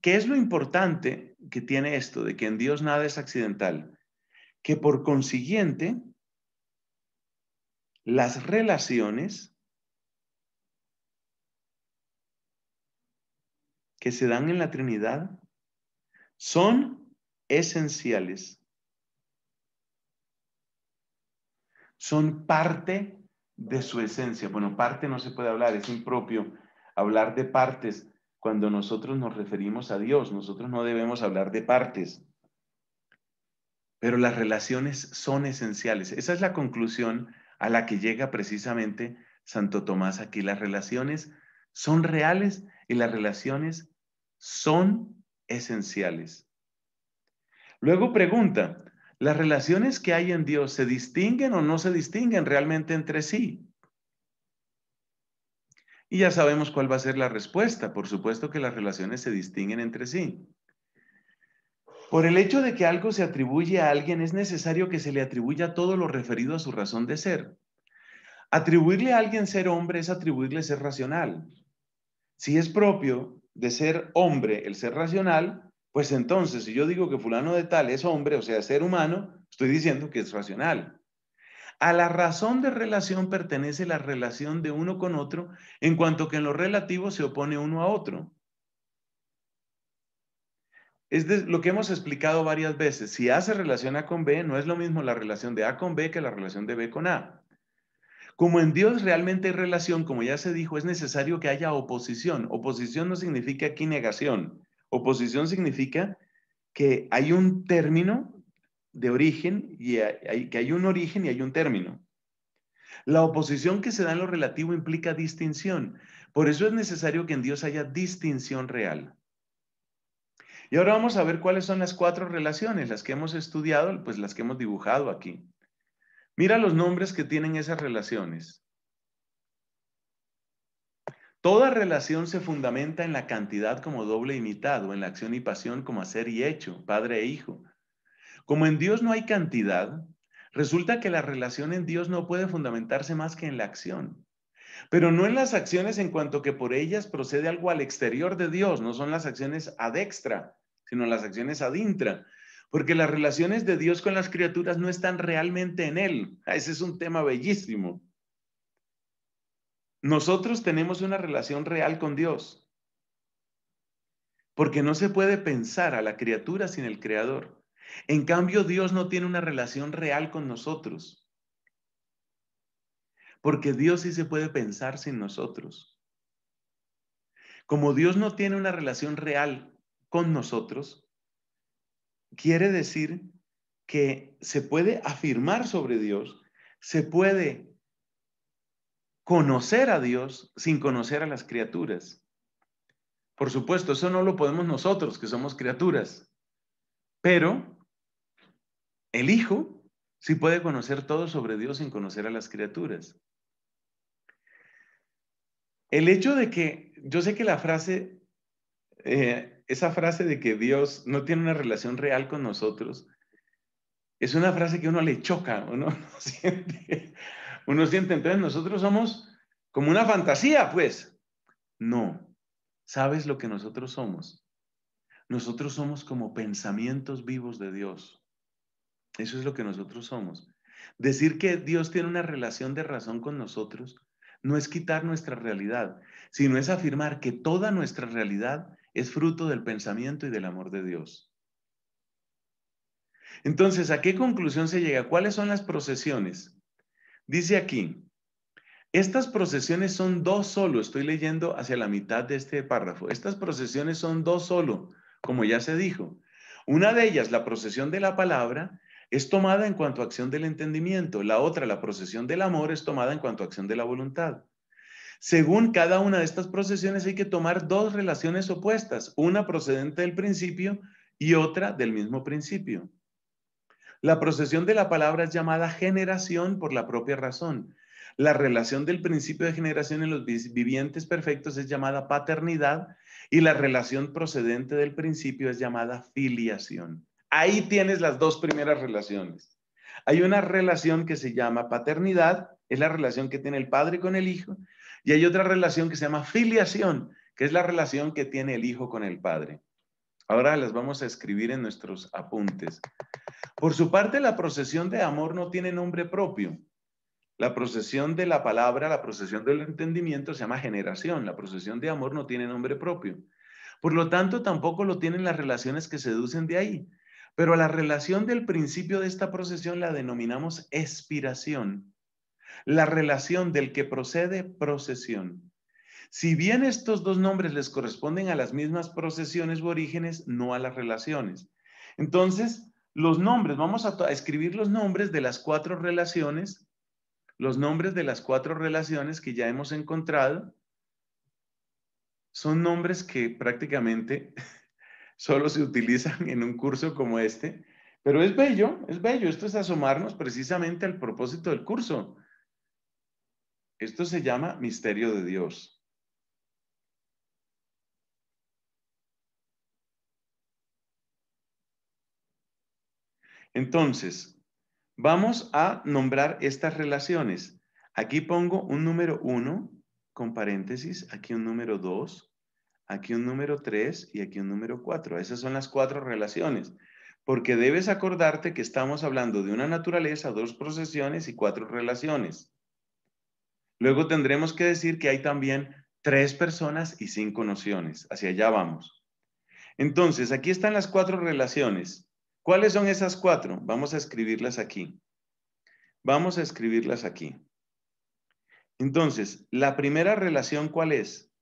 qué es lo importante que tiene esto, de que en Dios nada es accidental? Que por consiguiente, las relaciones que se dan en la Trinidad son esenciales. Son parte de su esencia. Bueno, parte no se puede hablar, es impropio hablar de partes cuando nosotros nos referimos a Dios. Nosotros no debemos hablar de partes. Pero las relaciones son esenciales. Esa es la conclusión a la que llega precisamente Santo Tomás aquí. Las relaciones son reales y las relaciones son esenciales. Luego pregunta, ¿las relaciones que hay en Dios se distinguen o no se distinguen realmente entre sí? Y ya sabemos cuál va a ser la respuesta. Por supuesto que las relaciones se distinguen entre sí. Por el hecho de que algo se atribuye a alguien, es necesario que se le atribuya todo lo referido a su razón de ser. Atribuirle a alguien ser hombre es atribuirle ser racional. Si es propio de ser hombre el ser racional, pues entonces si yo digo que fulano de tal es hombre, o sea, ser humano, estoy diciendo que es racional. A la razón de relación pertenece la relación de uno con otro, en cuanto que en lo relativo se opone uno a otro es lo que hemos explicado varias veces. Si A se a con B, no es lo mismo la relación de A con B que la relación de B con A. Como en Dios realmente hay relación, como ya se dijo, es necesario que haya oposición. Oposición no significa aquí negación. Oposición significa que hay un término de origen y que hay un origen y hay un término. La oposición que se da en lo relativo implica distinción. Por eso es necesario que en Dios haya distinción real. Y ahora vamos a ver cuáles son las cuatro relaciones, las que hemos estudiado, pues las que hemos dibujado aquí. Mira los nombres que tienen esas relaciones. Toda relación se fundamenta en la cantidad como doble y mitad, o en la acción y pasión como hacer y hecho, padre e hijo. Como en Dios no hay cantidad, resulta que la relación en Dios no puede fundamentarse más que en la acción. Pero no en las acciones en cuanto que por ellas procede algo al exterior de Dios, no son las acciones ad extra, sino las acciones adintra. Porque las relaciones de Dios con las criaturas no están realmente en Él. Ah, ese es un tema bellísimo. Nosotros tenemos una relación real con Dios. Porque no se puede pensar a la criatura sin el creador. En cambio, Dios no tiene una relación real con nosotros. Porque Dios sí se puede pensar sin nosotros. Como Dios no tiene una relación real con nosotros, quiere decir que se puede afirmar sobre Dios, se puede conocer a Dios sin conocer a las criaturas. Por supuesto, eso no lo podemos nosotros, que somos criaturas, pero el Hijo sí puede conocer todo sobre Dios sin conocer a las criaturas. El hecho de que, yo sé que la frase eh, esa frase de que Dios no tiene una relación real con nosotros, es una frase que uno le choca, uno, uno siente, uno siente, entonces nosotros somos como una fantasía, pues. No, ¿sabes lo que nosotros somos? Nosotros somos como pensamientos vivos de Dios. Eso es lo que nosotros somos. Decir que Dios tiene una relación de razón con nosotros no es quitar nuestra realidad, sino es afirmar que toda nuestra realidad es fruto del pensamiento y del amor de Dios. Entonces, ¿a qué conclusión se llega? ¿Cuáles son las procesiones? Dice aquí, estas procesiones son dos solo, estoy leyendo hacia la mitad de este párrafo, estas procesiones son dos solo, como ya se dijo. Una de ellas, la procesión de la palabra, es tomada en cuanto a acción del entendimiento, la otra, la procesión del amor, es tomada en cuanto a acción de la voluntad. Según cada una de estas procesiones hay que tomar dos relaciones opuestas, una procedente del principio y otra del mismo principio. La procesión de la palabra es llamada generación por la propia razón. La relación del principio de generación en los vivientes perfectos es llamada paternidad y la relación procedente del principio es llamada filiación. Ahí tienes las dos primeras relaciones. Hay una relación que se llama paternidad, es la relación que tiene el padre con el hijo, y hay otra relación que se llama filiación, que es la relación que tiene el hijo con el padre. Ahora las vamos a escribir en nuestros apuntes. Por su parte, la procesión de amor no tiene nombre propio. La procesión de la palabra, la procesión del entendimiento se llama generación. La procesión de amor no tiene nombre propio. Por lo tanto, tampoco lo tienen las relaciones que deducen de ahí. Pero a la relación del principio de esta procesión la denominamos expiración la relación del que procede, procesión. Si bien estos dos nombres les corresponden a las mismas procesiones u orígenes, no a las relaciones. Entonces, los nombres, vamos a, a escribir los nombres de las cuatro relaciones, los nombres de las cuatro relaciones que ya hemos encontrado, son nombres que prácticamente solo se utilizan en un curso como este, pero es bello, es bello, esto es asomarnos precisamente al propósito del curso, esto se llama misterio de Dios. Entonces, vamos a nombrar estas relaciones. Aquí pongo un número 1 con paréntesis, aquí un número 2, aquí un número 3 y aquí un número 4. Esas son las cuatro relaciones, porque debes acordarte que estamos hablando de una naturaleza, dos procesiones y cuatro relaciones. Luego tendremos que decir que hay también tres personas y cinco nociones. Hacia allá vamos. Entonces, aquí están las cuatro relaciones. ¿Cuáles son esas cuatro? Vamos a escribirlas aquí. Vamos a escribirlas aquí. Entonces, la primera relación, ¿cuál es?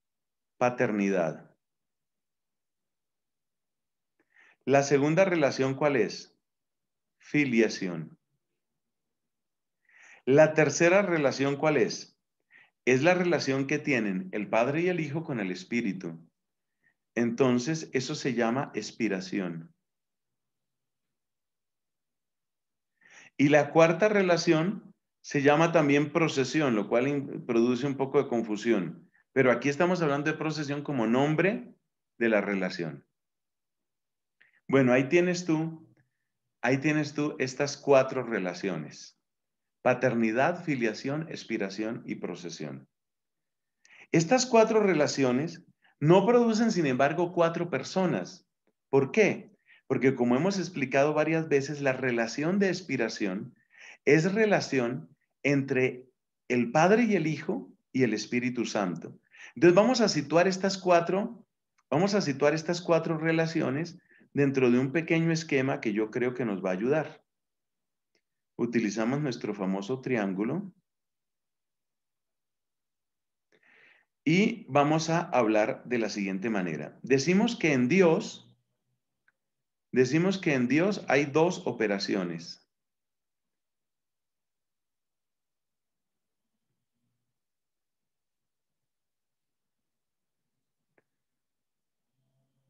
Paternidad. La segunda relación, ¿cuál es? Filiación. La tercera relación, ¿cuál es? es la relación que tienen el Padre y el Hijo con el Espíritu. Entonces, eso se llama expiración. Y la cuarta relación se llama también procesión, lo cual produce un poco de confusión. Pero aquí estamos hablando de procesión como nombre de la relación. Bueno, ahí tienes tú, ahí tienes tú estas cuatro relaciones paternidad, filiación, expiración y procesión. Estas cuatro relaciones no producen, sin embargo, cuatro personas. ¿Por qué? Porque como hemos explicado varias veces, la relación de expiración es relación entre el Padre y el Hijo y el Espíritu Santo. Entonces vamos a situar estas cuatro, vamos a situar estas cuatro relaciones dentro de un pequeño esquema que yo creo que nos va a ayudar utilizamos nuestro famoso triángulo y vamos a hablar de la siguiente manera. Decimos que en Dios, decimos que en Dios hay dos operaciones.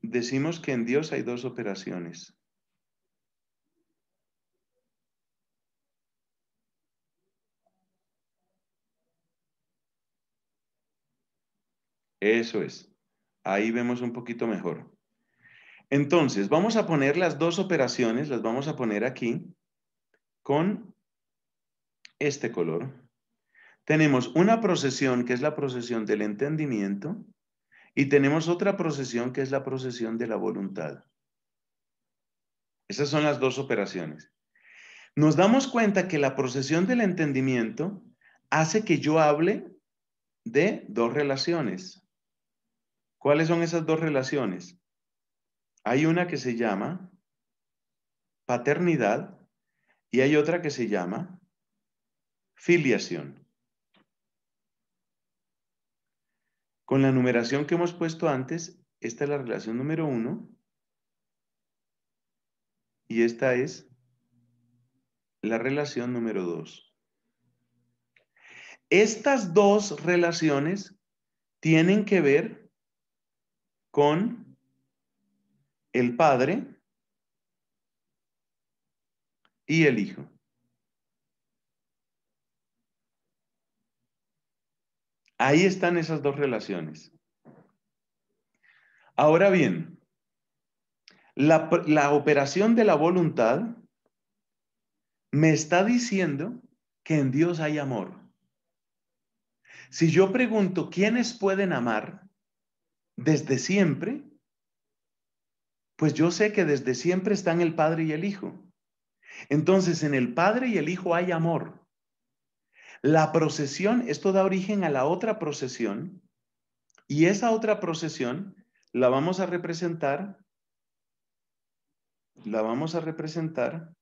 Decimos que en Dios hay dos operaciones. Eso es. Ahí vemos un poquito mejor. Entonces, vamos a poner las dos operaciones, las vamos a poner aquí con este color. Tenemos una procesión que es la procesión del entendimiento y tenemos otra procesión que es la procesión de la voluntad. Esas son las dos operaciones. Nos damos cuenta que la procesión del entendimiento hace que yo hable de dos relaciones, ¿Cuáles son esas dos relaciones? Hay una que se llama paternidad y hay otra que se llama filiación. Con la numeración que hemos puesto antes, esta es la relación número uno y esta es la relación número dos. Estas dos relaciones tienen que ver con el Padre y el Hijo. Ahí están esas dos relaciones. Ahora bien, la, operación de la voluntad me está diciendo que en Dios hay amor. Si yo pregunto quiénes pueden amar, desde siempre, pues yo sé que desde siempre están el Padre y el Hijo. Entonces, en el Padre y el Hijo hay amor. La procesión, esto da origen a la otra procesión, y esa otra procesión la vamos a representar, la vamos a representar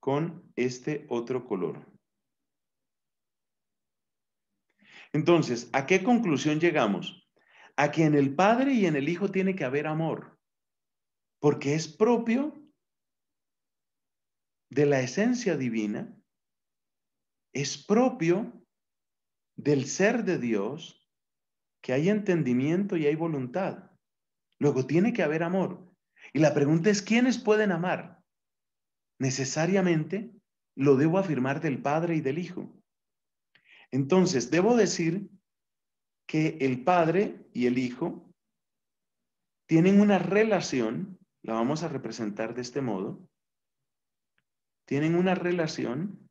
con este otro color. Entonces, ¿a qué conclusión llegamos? A que en el Padre y en el Hijo tiene que haber amor, porque es propio de la esencia divina, es propio del ser de Dios, que hay entendimiento y hay voluntad. Luego tiene que haber amor. Y la pregunta es, ¿quiénes pueden amar? Necesariamente lo debo afirmar del Padre y del Hijo. Entonces, debo decir que el Padre y el Hijo tienen una relación, la vamos a representar de este modo, tienen una relación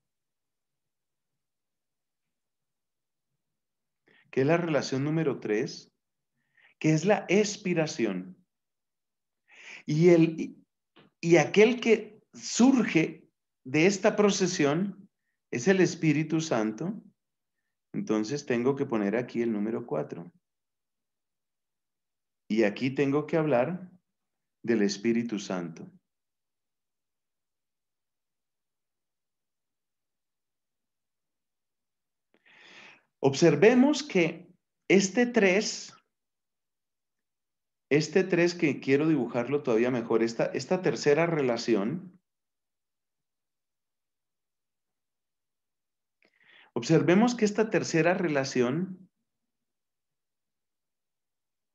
que es la relación número tres, que es la expiración. Y, y aquel que surge de esta procesión es el Espíritu Santo, entonces tengo que poner aquí el número 4. Y aquí tengo que hablar del Espíritu Santo. Observemos que este 3, este 3 que quiero dibujarlo todavía mejor, esta, esta tercera relación, Observemos que esta tercera relación,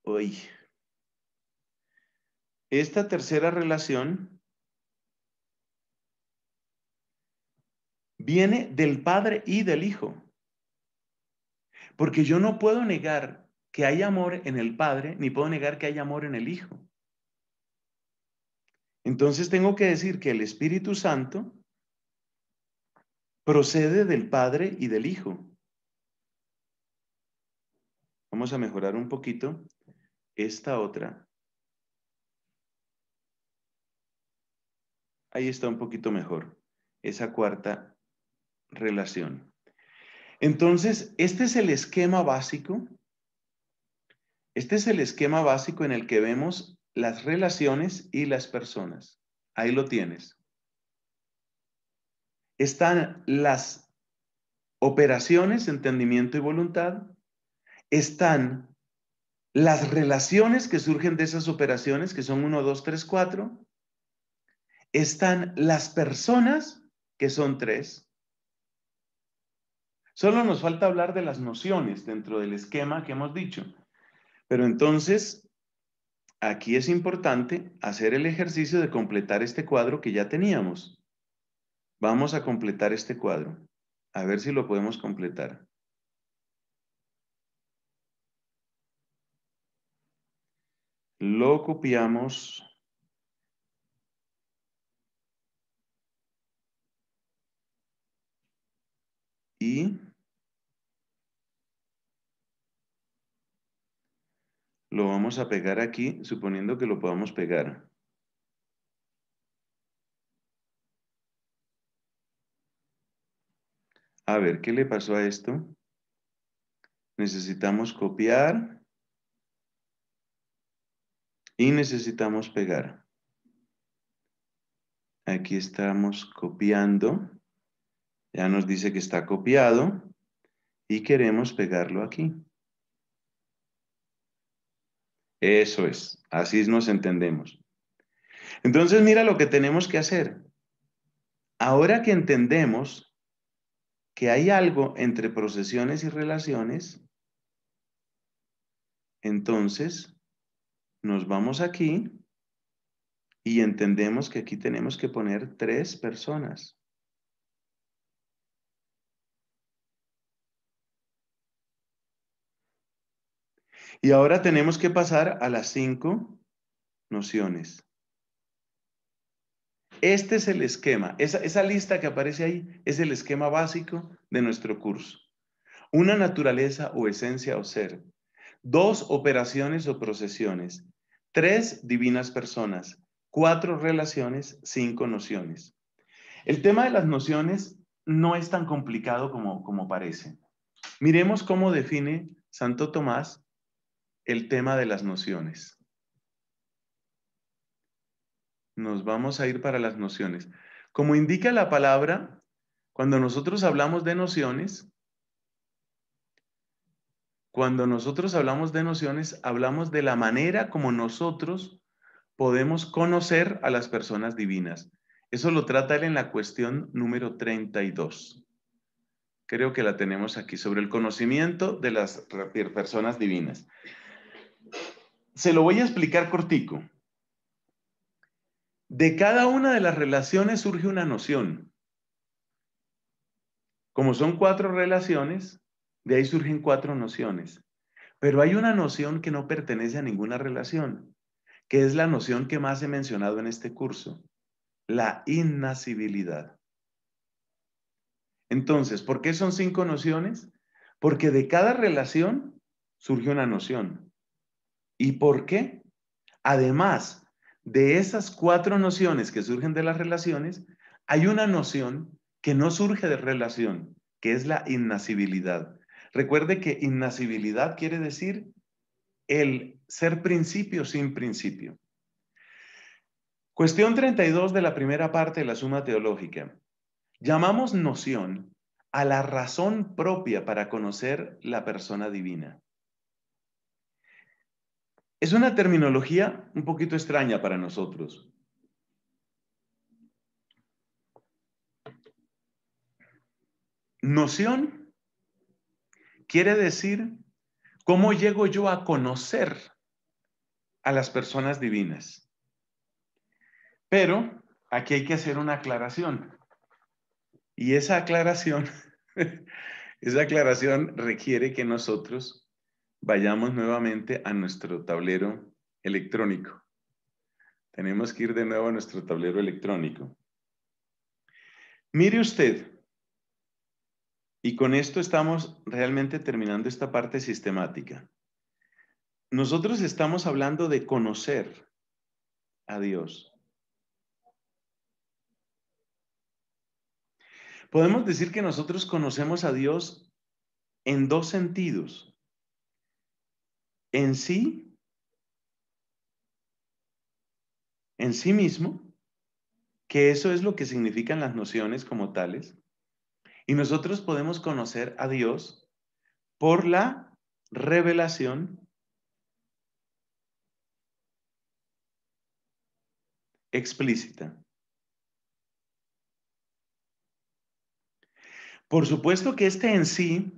hoy esta tercera relación viene del Padre y del Hijo. Porque yo no puedo negar que hay amor en el Padre, ni puedo negar que hay amor en el Hijo. Entonces tengo que decir que el Espíritu Santo procede del Padre y del Hijo. Vamos a mejorar un poquito esta otra. Ahí está un poquito mejor, esa cuarta relación. Entonces, este es el esquema básico. Este es el esquema básico en el que vemos las relaciones y las personas. Ahí lo tienes están las operaciones, entendimiento y voluntad, están las relaciones que surgen de esas operaciones, que son 1, 2, 3, 4, están las personas, que son tres. Solo nos falta hablar de las nociones dentro del esquema que hemos dicho. Pero entonces, aquí es importante hacer el ejercicio de completar este cuadro que ya teníamos. Vamos a completar este cuadro. A ver si lo podemos completar. Lo copiamos. Y lo vamos a pegar aquí, suponiendo que lo podamos pegar. A ver, ¿qué le pasó a esto? Necesitamos copiar y necesitamos pegar. Aquí estamos copiando. Ya nos dice que está copiado y queremos pegarlo aquí. Eso es, así nos entendemos. Entonces mira lo que tenemos que hacer. Ahora que entendemos que hay algo entre procesiones y relaciones, entonces nos vamos aquí y entendemos que aquí tenemos que poner tres personas. Y ahora tenemos que pasar a las cinco nociones. Este es el esquema, esa, lista que aparece ahí es el esquema básico de nuestro curso. Una naturaleza o esencia o ser. Dos operaciones o procesiones. Tres divinas personas. Cuatro relaciones, cinco nociones. El tema de las nociones no es tan complicado como parece. Miremos cómo define Santo Tomás el tema de las nociones. Nos vamos a ir para las nociones. Como indica la palabra, cuando nosotros hablamos de nociones, cuando nosotros hablamos de nociones, hablamos de la manera como nosotros podemos conocer a las personas divinas. Eso lo trata él en la cuestión número 32. Creo que la tenemos aquí sobre el conocimiento de las personas divinas. Se lo voy a explicar cortico de cada una de las relaciones surge una noción. Como son cuatro relaciones, de ahí surgen cuatro nociones. Pero hay una noción que no pertenece a ninguna relación, que es la noción que más he mencionado en este curso, la innacibilidad. Entonces, ¿por qué son cinco nociones? Porque de cada relación surge una noción. ¿Y por qué? Además, de esas cuatro nociones que surgen de las relaciones, hay una noción que no surge de relación, que es la innacibilidad. Recuerde que innacibilidad quiere decir el ser principio sin principio. Cuestión 32 de la primera parte de la suma teológica. Llamamos noción a la razón propia para conocer la persona divina. Es una terminología un poquito extraña para nosotros. Noción quiere decir cómo llego yo a conocer a las personas divinas. Pero aquí hay que hacer una aclaración. Y esa aclaración, esa aclaración requiere que nosotros vayamos nuevamente a nuestro tablero electrónico. Tenemos que ir de nuevo a nuestro tablero electrónico. Mire usted, y con esto estamos realmente terminando esta parte sistemática. Nosotros estamos hablando de conocer a Dios. Podemos decir que nosotros conocemos a Dios en dos sentidos en sí, en sí mismo, que eso es lo que significan las nociones como tales. Y nosotros podemos conocer a Dios por la revelación explícita. Por supuesto que este en sí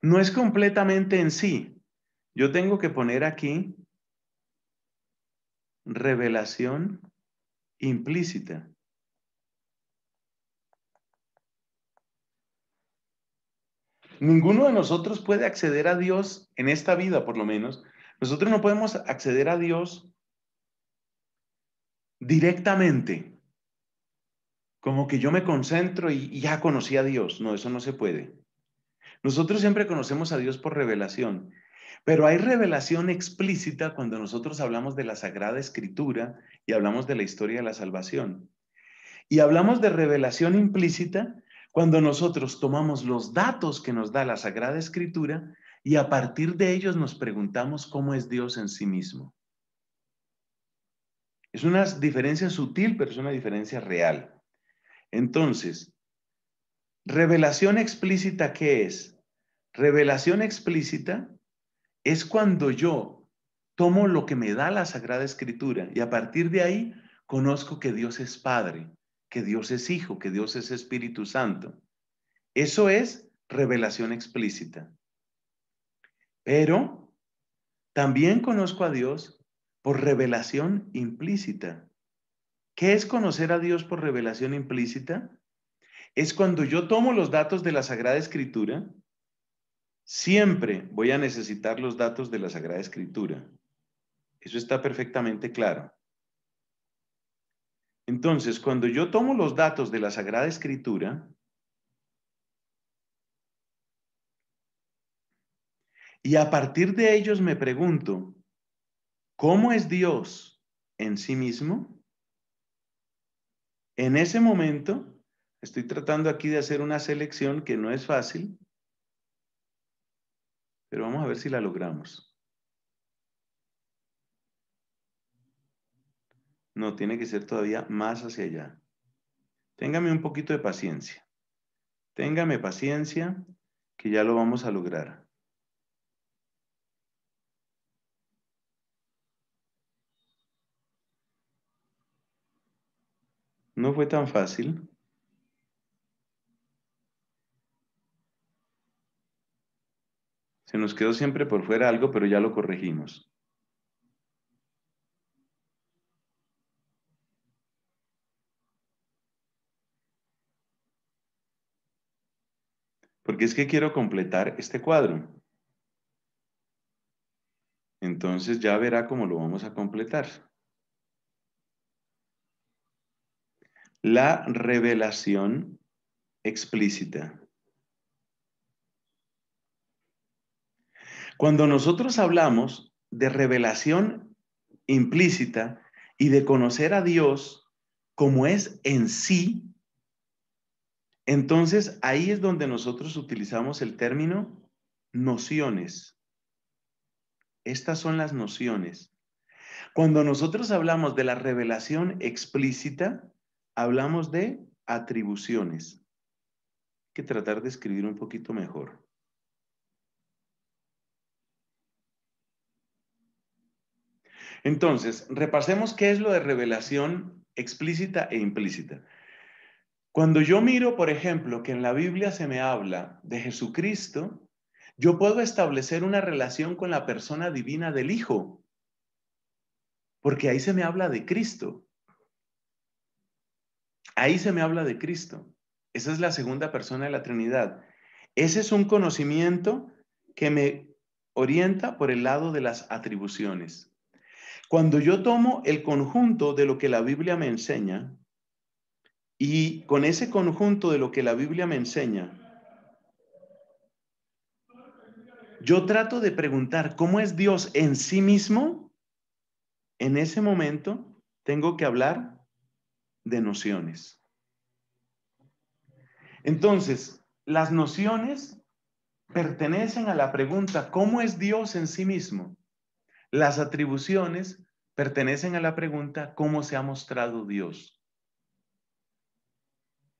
no es completamente en sí, yo tengo que poner aquí revelación implícita. Ninguno de nosotros puede acceder a Dios en esta vida, por lo menos. Nosotros no podemos acceder a Dios directamente. Como que yo me concentro y, ya conocí a Dios. No, eso no se puede. Nosotros siempre conocemos a Dios por revelación. Pero hay revelación explícita cuando nosotros hablamos de la Sagrada Escritura y hablamos de la historia de la salvación. Y hablamos de revelación implícita cuando nosotros tomamos los datos que nos da la Sagrada Escritura y a partir de ellos nos preguntamos cómo es Dios en sí mismo. Es una diferencia sutil, pero es una diferencia real. Entonces, revelación explícita, ¿qué es? Revelación explícita es cuando yo tomo lo que me da la Sagrada Escritura y a partir de ahí conozco que Dios es Padre, que Dios es Hijo, que Dios es Espíritu Santo. Eso es revelación explícita. Pero también conozco a Dios por revelación implícita. ¿Qué es conocer a Dios por revelación implícita? Es cuando yo tomo los datos de la Sagrada Escritura Siempre voy a necesitar los datos de la Sagrada Escritura. Eso está perfectamente claro. Entonces, cuando yo tomo los datos de la Sagrada Escritura y a partir de ellos me pregunto, ¿cómo es Dios en sí mismo? En ese momento, estoy tratando aquí de hacer una selección que no es fácil, pero vamos a ver si la logramos. No, tiene que ser todavía más hacia allá. Téngame un poquito de paciencia. Téngame paciencia que ya lo vamos a lograr. No fue tan fácil. Se nos quedó siempre por fuera algo, pero ya lo corregimos. Porque es que quiero completar este cuadro. Entonces ya verá cómo lo vamos a completar. La revelación explícita. Cuando nosotros hablamos de revelación implícita y de conocer a Dios como es en sí, entonces ahí es donde nosotros utilizamos el término nociones. Estas son las nociones. Cuando nosotros hablamos de la revelación explícita, hablamos de atribuciones. Hay que tratar de escribir un poquito mejor. Entonces, repasemos qué es lo de revelación explícita e implícita. Cuando yo miro, por ejemplo, que en la Biblia se me habla de Jesucristo, yo puedo establecer una relación con la persona divina del Hijo, porque ahí se me habla de Cristo. Ahí se me habla de Cristo. Esa es la segunda persona de la Trinidad. Ese es un conocimiento que me orienta por el lado de las atribuciones. Cuando yo tomo el conjunto de lo que la Biblia me enseña y con ese conjunto de lo que la Biblia me enseña, yo trato de preguntar cómo es Dios en sí mismo, en ese momento tengo que hablar de nociones. Entonces, las nociones pertenecen a la pregunta, ¿cómo es Dios en sí mismo? Las atribuciones pertenecen a la pregunta ¿cómo se ha mostrado Dios?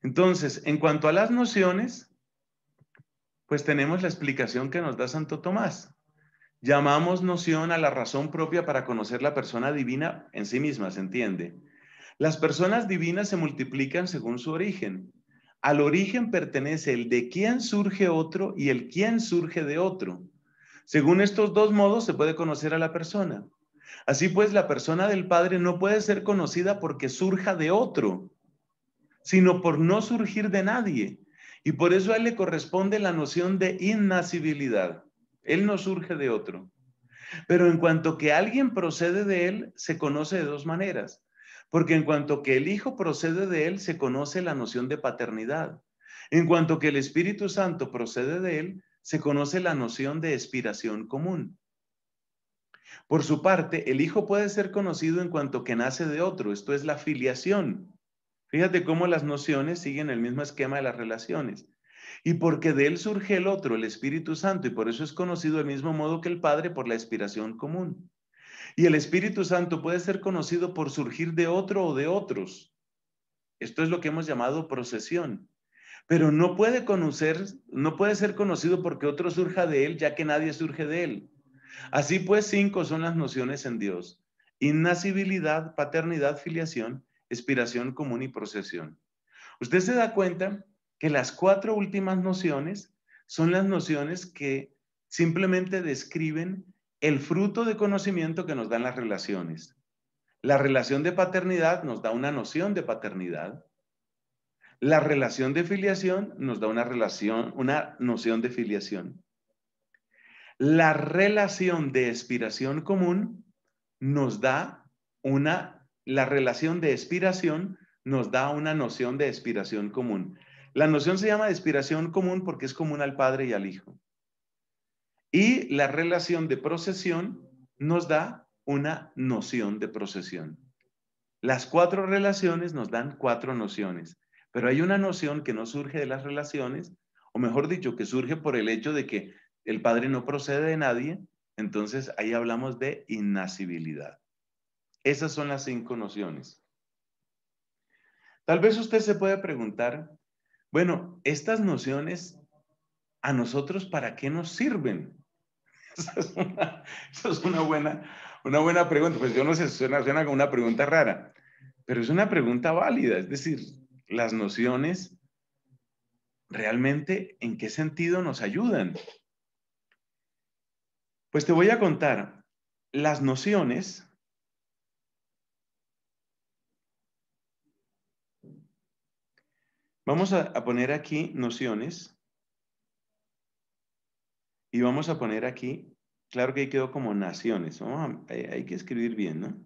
Entonces, en cuanto a las nociones, pues tenemos la explicación que nos da Santo Tomás. Llamamos noción a la razón propia para conocer la persona divina en sí misma, ¿se entiende? Las personas divinas se multiplican según su origen. Al origen pertenece el de quién surge otro y el quién surge de otro. Según estos dos modos se puede conocer a la persona. Así pues, la persona del Padre no puede ser conocida porque surja de otro, sino por no surgir de nadie. Y por eso a él le corresponde la noción de innacibilidad. Él no surge de otro. Pero en cuanto que alguien procede de él, se conoce de dos maneras. Porque en cuanto que el Hijo procede de él, se conoce la noción de paternidad. En cuanto que el Espíritu Santo procede de él, se conoce la noción de expiración común. Por su parte, el Hijo puede ser conocido en cuanto que nace de otro, esto es la filiación. Fíjate cómo las nociones siguen el mismo esquema de las relaciones. Y porque de él surge el otro, el Espíritu Santo, y por eso es conocido del mismo modo que el Padre por la expiración común. Y el Espíritu Santo puede ser conocido por surgir de otro o de otros. Esto es lo que hemos llamado procesión pero no puede conocer, no puede ser conocido porque otro surja de él, ya que nadie surge de él. Así pues, cinco son las nociones en Dios. Innacibilidad, paternidad, filiación, expiración común y procesión. Usted se da cuenta que las cuatro últimas nociones son las nociones que simplemente describen el fruto de conocimiento que nos dan las relaciones. La relación de paternidad nos da una noción de paternidad. La relación de filiación nos da una relación, una noción de filiación. La relación de expiración común nos da una, la relación de expiración nos da una noción de expiración común. La noción se llama expiración común porque es común al Padre y al Hijo. Y la relación de procesión nos da una noción de procesión. Las cuatro relaciones nos dan cuatro nociones. Pero hay una noción que no surge de las relaciones, o mejor dicho, que surge por el hecho de que el padre no procede de nadie, entonces ahí hablamos de innacibilidad. Esas son las cinco nociones. Tal vez usted se pueda preguntar, bueno, estas nociones a nosotros para qué nos sirven? Esa es una, buena, una buena pregunta. Pues yo no sé, suena, suena como una pregunta rara, pero es una pregunta válida. Es decir, las nociones realmente en qué sentido nos ayudan. Pues te voy a contar, las nociones Vamos a, poner aquí nociones y vamos a poner aquí, claro que ahí quedó como naciones, ah, hay, hay que escribir bien, ¿no?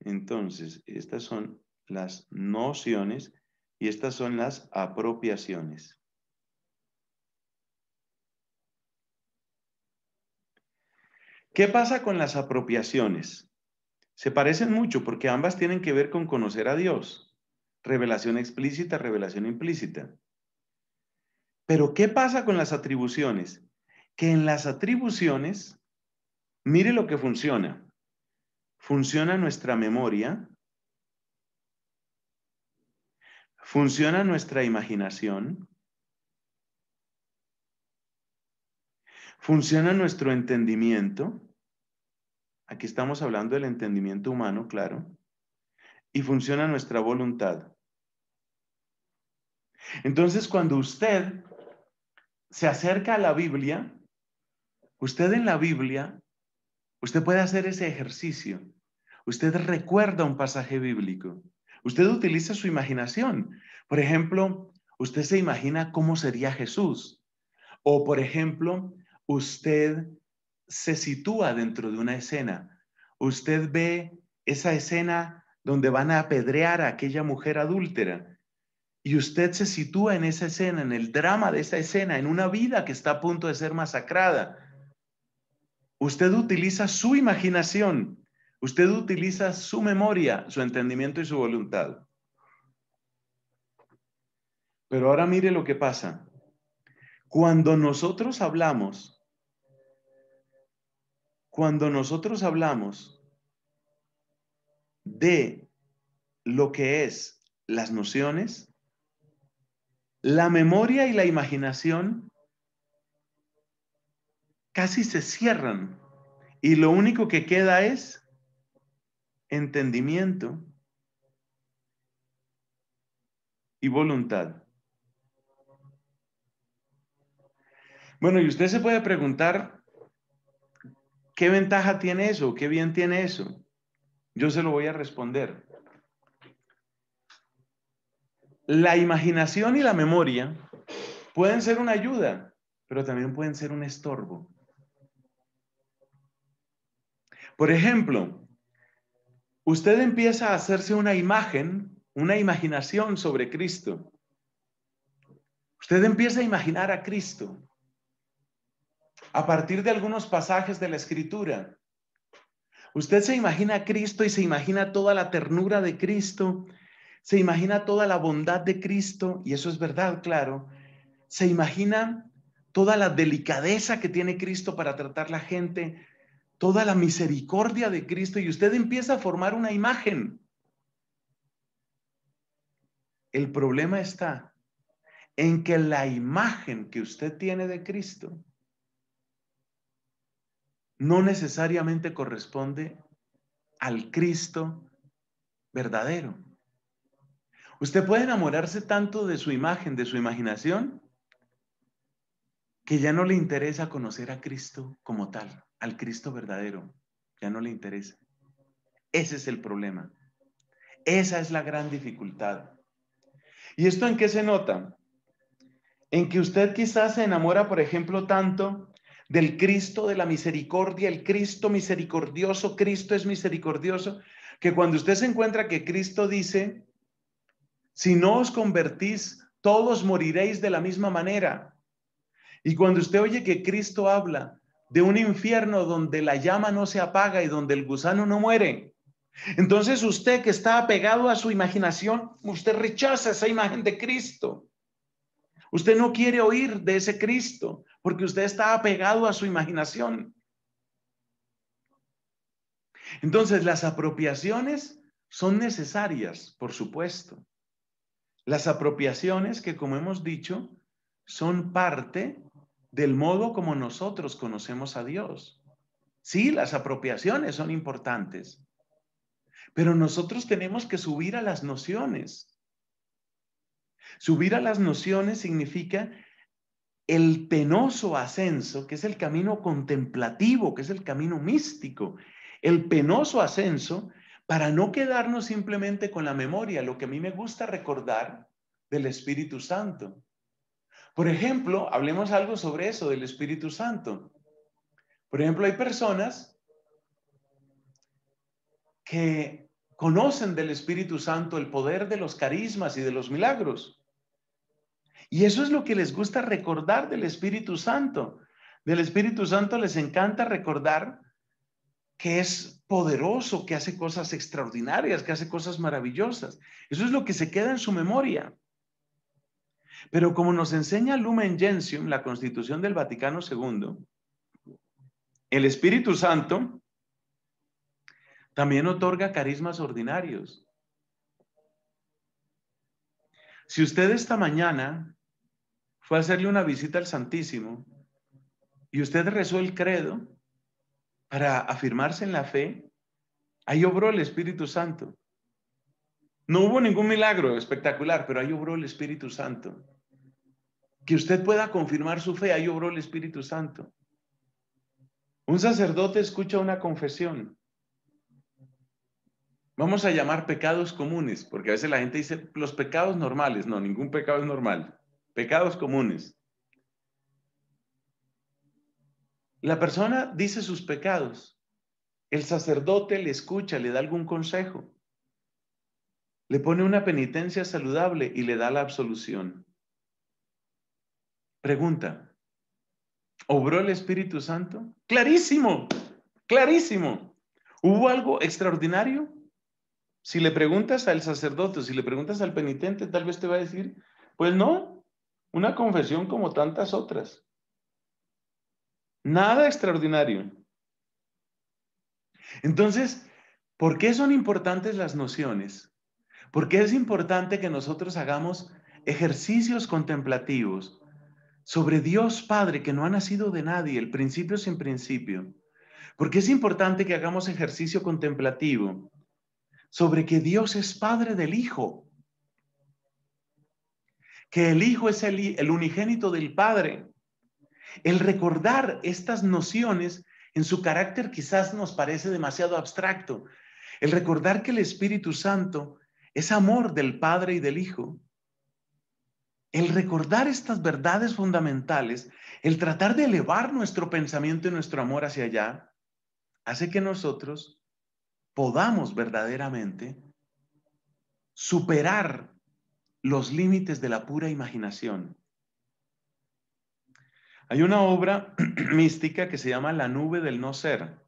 Entonces, estas son las nociones y estas son las apropiaciones. ¿Qué pasa con las apropiaciones? Se parecen mucho porque ambas tienen que ver con conocer a Dios. Revelación explícita, revelación implícita. Pero ¿qué pasa con las atribuciones? Que en las atribuciones, mire lo que funciona. Funciona nuestra memoria, ¿Funciona nuestra imaginación? ¿Funciona nuestro entendimiento? Aquí estamos hablando del entendimiento humano, claro. Y funciona nuestra voluntad. Entonces, cuando usted se acerca a la Biblia, usted en la Biblia, usted puede hacer ese ejercicio. Usted recuerda un pasaje bíblico. Usted utiliza su imaginación. Por ejemplo, usted se imagina cómo sería Jesús. O, por ejemplo, usted se sitúa dentro de una escena. Usted ve esa escena donde van a apedrear a aquella mujer adúltera. Y usted se sitúa en esa escena, en el drama de esa escena, en una vida que está a punto de ser masacrada. Usted utiliza su imaginación Usted utiliza su memoria, su entendimiento y su voluntad. Pero ahora mire lo que pasa. Cuando nosotros hablamos, cuando nosotros hablamos de lo que es las nociones, la memoria y la imaginación casi se cierran y lo único que queda es entendimiento y voluntad. Bueno, y usted se puede preguntar, ¿qué ventaja tiene eso? ¿Qué bien tiene eso? Yo se lo voy a responder. La imaginación y la memoria pueden ser una ayuda, pero también pueden ser un estorbo. Por ejemplo, usted empieza a hacerse una imagen, una imaginación sobre Cristo. Usted empieza a imaginar a Cristo a partir de algunos pasajes de la Escritura. Usted se imagina a Cristo y se imagina toda la ternura de Cristo, se imagina toda la bondad de Cristo, y eso es verdad, claro. Se imagina toda la delicadeza que tiene Cristo para tratar la gente, toda la misericordia de Cristo y usted empieza a formar una imagen. El problema está en que la imagen que usted tiene de Cristo no necesariamente corresponde al Cristo verdadero. Usted puede enamorarse tanto de su imagen, de su imaginación, que ya no le interesa conocer a Cristo como tal, al Cristo verdadero, ya no le interesa. Ese es el problema. Esa es la gran dificultad. ¿Y esto en qué se nota? En que usted quizás se enamora, por ejemplo, tanto del Cristo de la misericordia, el Cristo misericordioso, Cristo es misericordioso, que cuando usted se encuentra que Cristo dice, si no os convertís, todos moriréis de la misma manera. Y cuando usted oye que Cristo habla de un infierno donde la llama no se apaga y donde el gusano no muere, entonces usted que está apegado a su imaginación, usted rechaza esa imagen de Cristo. Usted no quiere oír de ese Cristo porque usted está apegado a su imaginación. Entonces las apropiaciones son necesarias, por supuesto. Las apropiaciones que, como hemos dicho, son parte del modo como nosotros conocemos a Dios. Sí, las apropiaciones son importantes, pero nosotros tenemos que subir a las nociones. Subir a las nociones significa el penoso ascenso, que es el camino contemplativo, que es el camino místico, el penoso ascenso para no quedarnos simplemente con la memoria, lo que a mí me gusta recordar del Espíritu Santo. Por ejemplo, hablemos algo sobre eso del Espíritu Santo. Por ejemplo, hay personas que conocen del Espíritu Santo el poder de los carismas y de los milagros. Y eso es lo que les gusta recordar del Espíritu Santo. Del Espíritu Santo les encanta recordar que es poderoso, que hace cosas extraordinarias, que hace cosas maravillosas. Eso es lo que se queda en su memoria. Pero como nos enseña Lumen Gentium, la Constitución del Vaticano II, el Espíritu Santo también otorga carismas ordinarios. Si usted esta mañana fue a hacerle una visita al Santísimo y usted rezó el credo para afirmarse en la fe, ahí obró el Espíritu Santo. No hubo ningún milagro espectacular, pero ahí obró el Espíritu Santo. Que usted pueda confirmar su fe, ahí obró el Espíritu Santo. Un sacerdote escucha una confesión. Vamos a llamar pecados comunes, porque a veces la gente dice los pecados normales. No, ningún pecado es normal. Pecados comunes. La persona dice sus pecados. El sacerdote le escucha, le da algún consejo le pone una penitencia saludable y le da la absolución. Pregunta, ¿obró el Espíritu Santo? Clarísimo, clarísimo. ¿Hubo algo extraordinario? Si le preguntas al sacerdote, si le preguntas al penitente, tal vez te va a decir, pues no, una confesión como tantas otras. Nada extraordinario. Entonces, ¿por qué son importantes las nociones? Porque es importante que nosotros hagamos ejercicios contemplativos sobre Dios Padre que no ha nacido de nadie, el principio sin principio. Porque es importante que hagamos ejercicio contemplativo sobre que Dios es Padre del Hijo, que el Hijo es el, el unigénito del Padre. El recordar estas nociones en su carácter quizás nos parece demasiado abstracto. El recordar que el Espíritu Santo es amor del Padre y del Hijo. El recordar estas verdades fundamentales, el tratar de elevar nuestro pensamiento y nuestro amor hacia allá, hace que nosotros podamos verdaderamente superar los límites de la pura imaginación. Hay una obra mística que se llama La nube del no ser.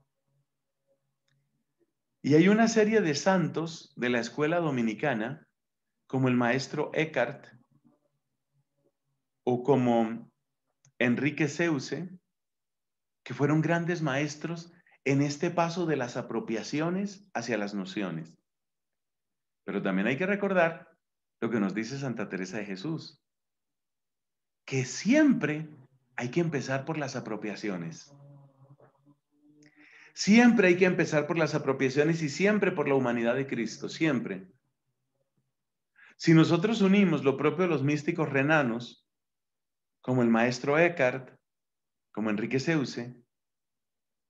Y hay una serie de santos de la escuela dominicana, como el maestro Eckhart, o como Enrique Seuse, que fueron grandes maestros en este paso de las apropiaciones hacia las nociones. Pero también hay que recordar lo que nos dice Santa Teresa de Jesús, que siempre hay que empezar por las apropiaciones siempre hay que empezar por las apropiaciones y siempre por la humanidad de Cristo, siempre. Si nosotros unimos lo propio de los místicos renanos, como el maestro Eckhart, como Enrique Seuse,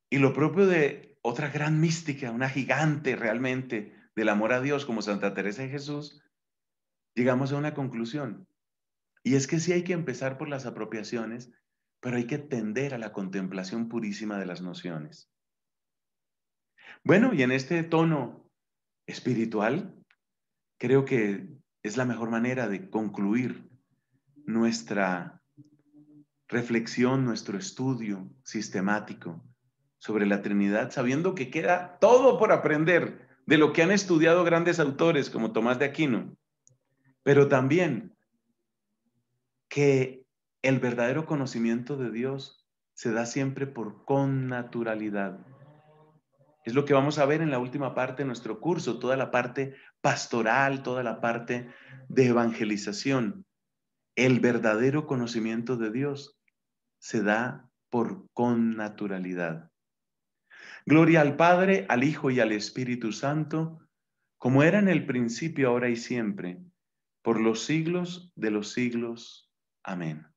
y lo propio de otra gran mística, una gigante realmente del amor a Dios como Santa Teresa de Jesús, llegamos a una conclusión. Y es que sí hay que empezar por las apropiaciones, pero hay que tender a la contemplación purísima de las nociones. Bueno, y en este tono espiritual, creo que es la mejor manera de concluir nuestra reflexión, nuestro estudio sistemático sobre la Trinidad, sabiendo que queda todo por aprender de lo que han estudiado grandes autores como Tomás de Aquino, pero también que el verdadero conocimiento de Dios se da siempre por connaturalidad, es lo que vamos a ver en la última parte de nuestro curso, toda la parte pastoral, toda la parte de evangelización. El verdadero conocimiento de Dios se da por con naturalidad. Gloria al Padre, al Hijo y al Espíritu Santo, como era en el principio, ahora y siempre, por los siglos de los siglos. Amén.